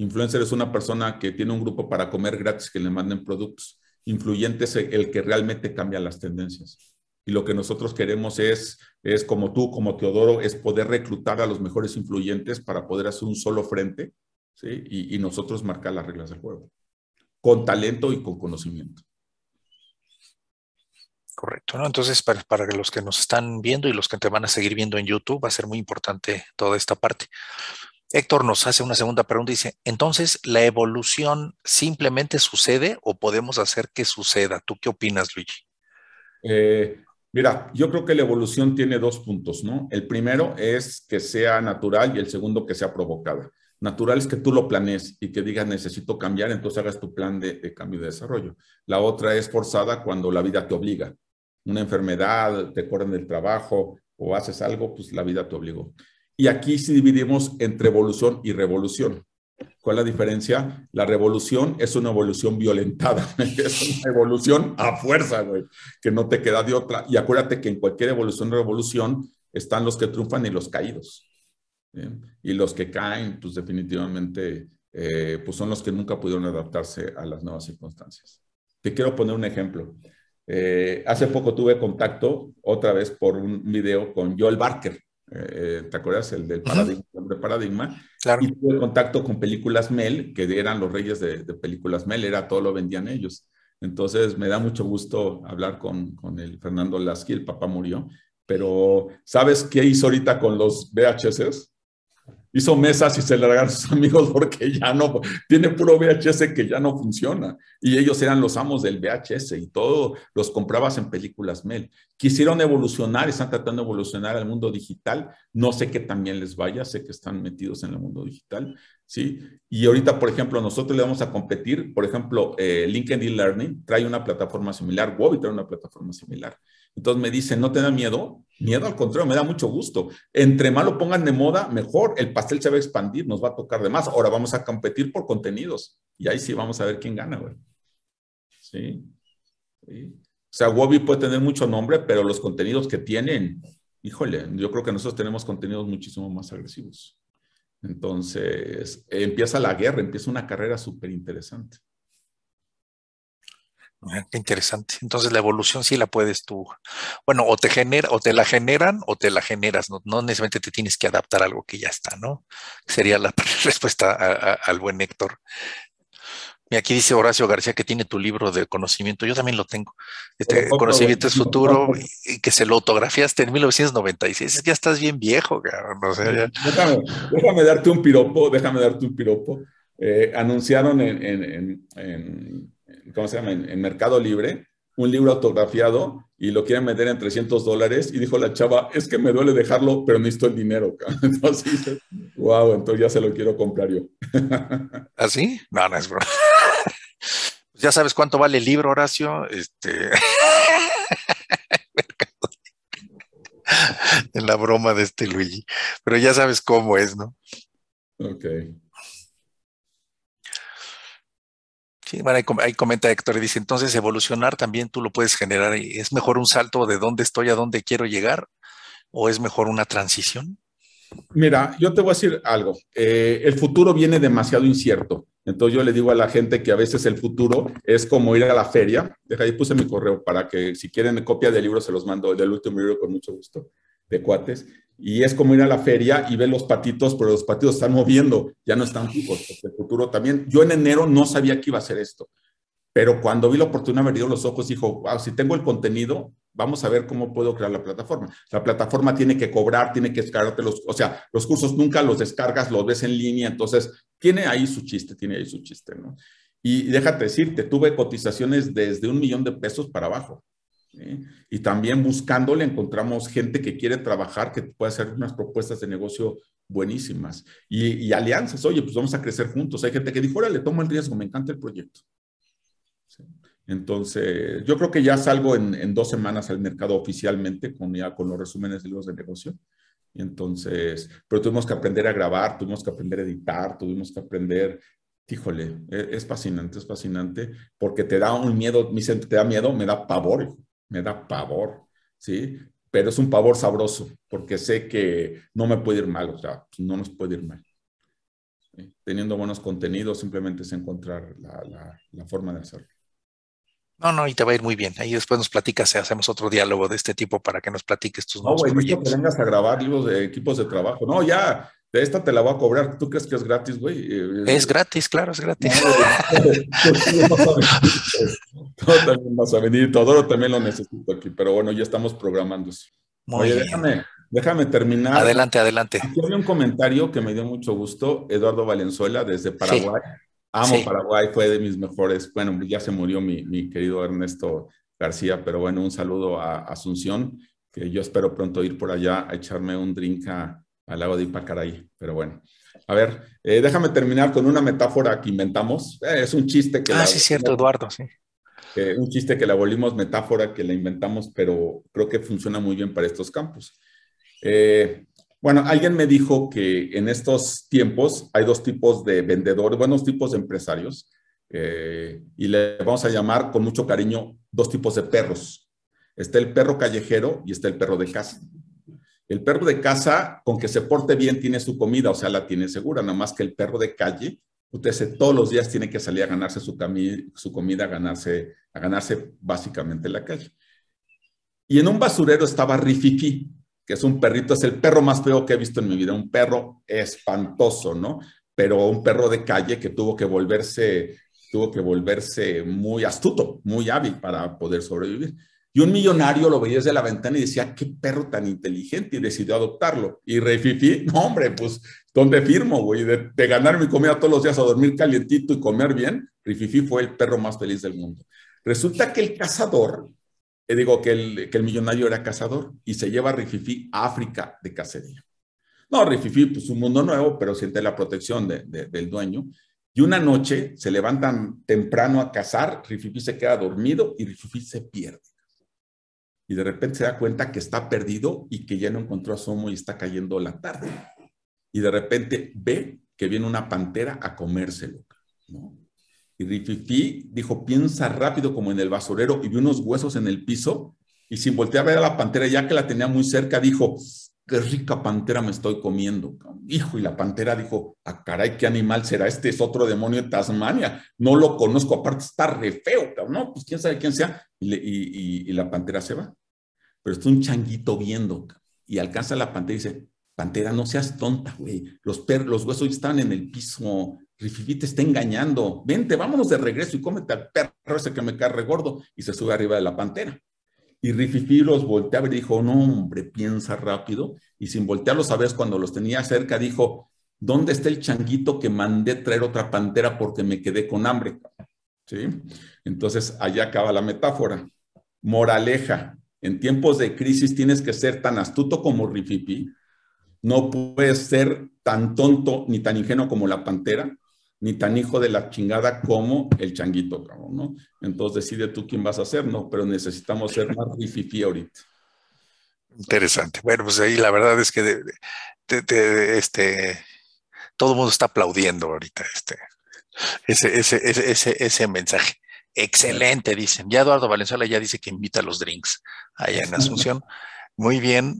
Speaker 2: Influencer es una persona que tiene un grupo para comer gratis que le manden productos. Influyente es el que realmente cambia las tendencias. Y lo que nosotros queremos es, es como tú, como Teodoro, es poder reclutar a los mejores influyentes para poder hacer un solo frente y, nosotros marcar las reglas del juego. Con
Speaker 1: talento y con conocimiento. Correcto, ¿no? Entonces, para, para, los que nos están viendo y los que te van a seguir viendo en YouTube, va a ser muy importante toda esta parte. Héctor nos hace una segunda pregunta y dice, entonces, ¿la evolución simplemente sucede o podemos hacer que suceda? ¿Tú qué opinas, Luigi? Eh, mira,
Speaker 2: yo creo que la evolución tiene dos puntos, ¿no? El primero es que sea natural y el segundo que sea provocada. Natural es que tú lo planees y que digas necesito cambiar, entonces hagas tu plan de, cambio y de desarrollo. La otra es forzada cuando la vida te obliga. Una enfermedad, te corren del trabajo o haces algo, pues la vida te obligó. Y aquí sí dividimos entre evolución y revolución. ¿Cuál es la diferencia? La revolución es una evolución violentada, *laughs* es una evolución a fuerza, güey, que no te queda de otra. Y acuérdate que en cualquier evolución o revolución están los que triunfan y los caídos. Y los que caen, pues definitivamente, eh, pues son los que nunca pudieron adaptarse a las nuevas circunstancias. Te quiero poner un ejemplo. Eh, hace poco tuve contacto, otra vez por un video, con Joel Barker. Eh, eh, ¿te acuerdas? El del paradigma, Y tuve contacto con películas Mel, que eran los reyes de, películas Mel, era todo lo vendían ellos. Entonces me da mucho gusto hablar con, con el Fernando Lasky, el papá murió, pero ¿sabes qué hizo ahorita con los VHS? hizo mesas y se largaron sus *laughs* amigos porque ya no, tiene puro VHS que ya no funciona. Y ellos eran los amos del VHS y todo los comprabas en películas Mel. Quisieron evolucionar, están tratando de evolucionar al mundo digital. No sé qué también les vaya, sé que están metidos en el mundo digital, ¿sí? Y ahorita, por ejemplo, nosotros le vamos a competir, por ejemplo, eh, LinkedIn Learning trae una plataforma similar, Wobby trae una plataforma similar. Entonces me dicen, ¿no te da miedo? Miedo al contrario, me da mucho gusto. Entre más lo pongan de moda, mejor. El pastel se va a expandir, nos va a tocar de más. Ahora vamos a competir por contenidos. Y ahí sí vamos a ver quién gana, güey. ¿Sí? O sea, Wobby puede tener mucho nombre, pero los contenidos que tienen, híjole, yo creo que nosotros tenemos contenidos muchísimo más agresivos. Entonces, empieza la guerra, empieza una carrera súper interesante.
Speaker 1: Qué interesante. Entonces la evolución sí la puedes tú, bueno, o te genera, o te la generan o te la generas, no, necesariamente te tienes que adaptar a algo que ya está, ¿no? Sería la *laughs* respuesta al buen Héctor. Y aquí dice Horacio García que tiene tu libro de conocimiento, yo también lo tengo,
Speaker 2: este, Conocimiento es futuro,
Speaker 1: y que se lo autografiaste en 1996, ya estás bien viejo, cabrón.
Speaker 2: déjame, darte un piropo, déjame darte un piropo. Eh, anunciaron en ¿cómo se llama? En, Mercado Libre, un libro autografiado y lo quieren meter en 300 dólares. Y dijo la chava, es que me duele dejarlo, pero necesito el dinero. *laughs* Entonces, wow, entonces ya se lo quiero
Speaker 1: comprar yo. ¿Ah, sí? No, no es broma. *laughs* Ya sabes cuánto vale el libro, Horacio. Este... *laughs* en la broma de este Luigi. Pero ya sabes cómo es, ¿no? Ok. Sí, bueno, ahí, comenta Héctor y dice, entonces evolucionar también tú lo puedes generar. ¿Es mejor un salto de dónde estoy a dónde quiero llegar o es mejor una transición? Mira, yo te voy a decir algo.
Speaker 2: Eh, el futuro viene demasiado incierto. Entonces yo le digo a la gente que a veces el futuro es como ir a la feria. Deja ahí puse mi correo para que si quieren copia del libro se los mando del último libro con mucho gusto de cuates y es como ir a la feria y ver los patitos, pero los patitos están moviendo, ya no están fijos, el futuro también. Yo en enero no sabía que iba a ser esto, pero cuando vi la oportunidad me dio los ojos, y dijo, si tengo el contenido, vamos a ver cómo puedo crear la plataforma. La plataforma tiene que cobrar, tiene que descargarte los, o sea, los cursos nunca los descargas, los ves en línea, entonces tiene ahí su chiste, tiene ahí su chiste, ¿no? Y déjate decirte, tuve cotizaciones desde un millón de pesos para abajo. Y también buscándole encontramos gente que quiere trabajar, que puede hacer unas propuestas de negocio buenísimas. Y, alianzas, oye, pues vamos a crecer juntos. Hay gente que dijo, le tomo el riesgo, me encanta el proyecto. Entonces, yo creo que ya salgo en, dos semanas al mercado oficialmente con, ya, con los resúmenes de libros de negocio. entonces, pero tuvimos que aprender a grabar, tuvimos que aprender a editar, tuvimos que aprender híjole, e, es, fascinante, es fascinante, porque te da un miedo, me te da miedo, me da pavor me da pavor, ¿sí? Pero es un pavor sabroso, porque sé que no me puede ir mal, o sea, no nos puede ir mal. Teniendo buenos contenidos, simplemente es encontrar la, forma de
Speaker 1: hacerlo. No, no, y te va a ir muy bien. Ahí después nos platicas, hacemos otro diálogo de este tipo para que nos platiques tus No, güey, que vengas
Speaker 2: a grabar libros de equipos de trabajo. No, ya,
Speaker 1: de esta te la voy a
Speaker 2: cobrar. ¿Tú crees que es gratis, güey? Es gratis, claro, es gratis. No, no, no, todo también vas a venir, Todoro también lo necesito aquí, pero bueno, ya estamos programando. Muy Oye, bien. Déjame, déjame, terminar. Adelante, adelante. Aquí había un comentario que me dio mucho gusto, Eduardo Valenzuela desde Paraguay. Amo Paraguay, fue de mis mejores. Bueno, ya se murió mi, querido Ernesto García, pero bueno, un saludo a Asunción, que yo espero pronto ir por allá a echarme un drink al agua de Ipacaray. Pero bueno, a ver, eh, déjame terminar con una metáfora que inventamos. Eh, es un chiste que... Ah, sí, cierto, Eduardo, sí. Eh, un chiste que la volvimos metáfora, que la inventamos, pero creo que funciona muy bien para estos campos. Eh, bueno, alguien me dijo que en estos tiempos hay dos tipos de vendedores, buenos tipos de empresarios, eh, y le vamos a llamar con mucho cariño dos tipos de perros. Está el perro callejero y está el perro de casa. El perro de casa, con que se porte bien, tiene su comida, o sea, la tiene segura, nada más que el perro de calle Usted todos los días tiene que salir a ganarse su, su comida, a ganarse, a ganarse básicamente la calle. Y en un basurero estaba Rififi, que es un perrito, es el perro más feo que he visto en mi vida, un perro espantoso, ¿no? Pero un perro de calle que tuvo que volverse, tuvo que volverse muy astuto, muy hábil para poder sobrevivir. Y un millonario lo veía desde la ventana y decía, qué perro tan inteligente, y decidió adoptarlo. Y rififi no hombre, pues, ¿dónde firmo, güey? De, ganar mi comida todos los días a dormir calientito y comer bien, rififi fue el perro más feliz del mundo. Resulta que el cazador, eh, digo que el, millonario era cazador, y se lleva a a África de cacería. No, rififi pues un mundo nuevo, pero siente la protección del dueño. Y una noche se levantan temprano a cazar, Rififi se queda dormido y Rififi se pierde y de repente se da cuenta que está perdido y que ya no encontró asomo y está cayendo la tarde. Y de repente ve que viene una pantera a comérselo. Y Rififi dijo, piensa rápido como en el basurero y vio unos huesos en el piso y sin voltear a ver a la pantera, ya que la tenía muy cerca, dijo, qué rica pantera me estoy comiendo. Hijo, y la pantera dijo, a ah, caray, qué animal será este, es otro demonio de Tasmania, no lo conozco, aparte está re feo, no, pues quién sabe quién sea. Y, la pantera se va. Pero está un changuito viendo, y alcanza la pantera y dice, pantera, no seas tonta, güey, los, per los huesos están en el piso, Rififi está engañando, vente, vámonos de regreso y cómete al perro ese que me cae gordo. Y se sube arriba de la pantera. Y Rififi los volteaba y dijo, no hombre, piensa rápido. Y sin voltearlos a ver, cuando los tenía cerca, dijo, ¿dónde está el changuito que mandé traer otra pantera porque me quedé con hambre? ¿Sí? Entonces, allá acaba la metáfora. Moraleja, en tiempos de crisis tienes que ser tan astuto como Rififi, no puedes ser tan tonto ni tan ingenuo como la pantera, ni tan hijo de la chingada como el changuito, cabrón, ¿no? Entonces decide tú quién vas a ser, ¿no? Pero necesitamos ser más *laughs* rififi ahorita.
Speaker 1: Interesante. Bueno, pues ahí la verdad es que este, todo el mundo está aplaudiendo ahorita este, ese, ese, ese, ese, ese mensaje. Excelente, dicen. Ya Eduardo Valenzuela ya dice que invita a los drinks allá en Asunción. *laughs* Muy bien.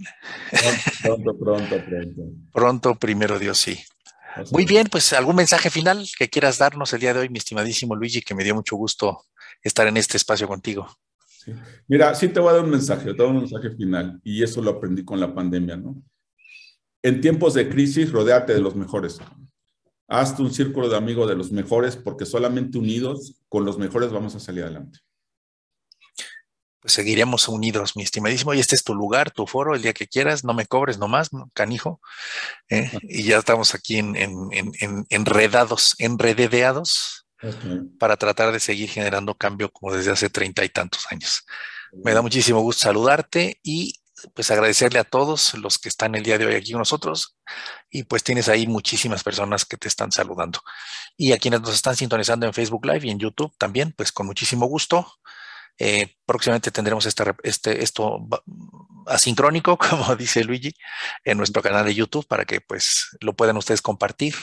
Speaker 1: Pronto, pronto, pronto. Pronto, primero Dios, sí. Muy bien, pues algún mensaje final que quieras darnos el día de hoy, mi estimadísimo Luigi, que me dio mucho gusto estar en este espacio contigo.
Speaker 2: Mira, sí te voy a dar un mensaje, te voy a dar un mensaje final, y eso lo aprendí con la pandemia, ¿no? En tiempos de crisis, rodeate de los mejores. Hazte un círculo de amigos de los mejores, porque solamente unidos con los mejores vamos
Speaker 1: a salir adelante pues seguiremos unidos, mi estimadísimo, y este es tu lugar, tu foro, el día que quieras, no me cobres nomás, canijo, ¿eh? y ya estamos aquí en, en, en, enredados, enrededeados, para tratar de seguir generando cambio como desde hace treinta y tantos años. Me da muchísimo gusto saludarte y pues agradecerle a todos los que están el día de hoy aquí con nosotros y pues tienes ahí muchísimas personas que te están saludando. Y a quienes nos están sintonizando en Facebook Live y en YouTube también, pues con muchísimo gusto. Eh, próximamente tendremos esta, este, esto asincrónico, *laughs* como dice Luigi, en nuestro canal de YouTube para que pues lo puedan ustedes compartir.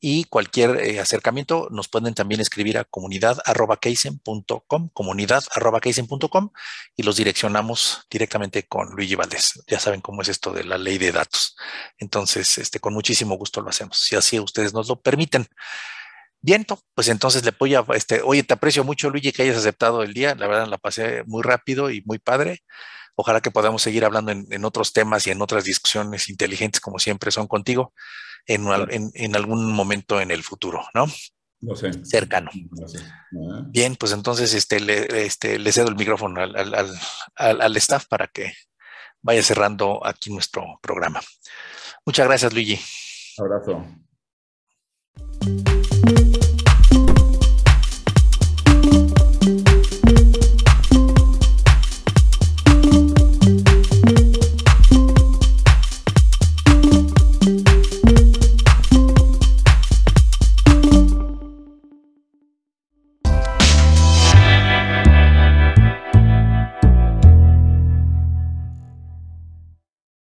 Speaker 1: Y cualquier eh, acercamiento nos pueden también escribir a comunidad.com comunidad.keisen.com y los direccionamos directamente con Luigi Valdés. Ya saben cómo es esto de la ley de datos. Entonces, este, con muchísimo gusto lo hacemos, si así ustedes nos lo permiten. Viento, pues entonces le voy este, oye, te aprecio mucho, Luigi, que hayas aceptado el día. La verdad, la pasé muy rápido y muy padre. Ojalá que podamos seguir hablando en, otros temas y en otras discusiones inteligentes, como siempre son contigo, en, algún momento en el futuro, ¿no? No sé. Cercano.
Speaker 2: Ah.
Speaker 1: Bien, pues entonces este, este, le, cedo el micrófono al, al staff para que vaya cerrando aquí nuestro programa. Muchas gracias, Luigi. Abrazo.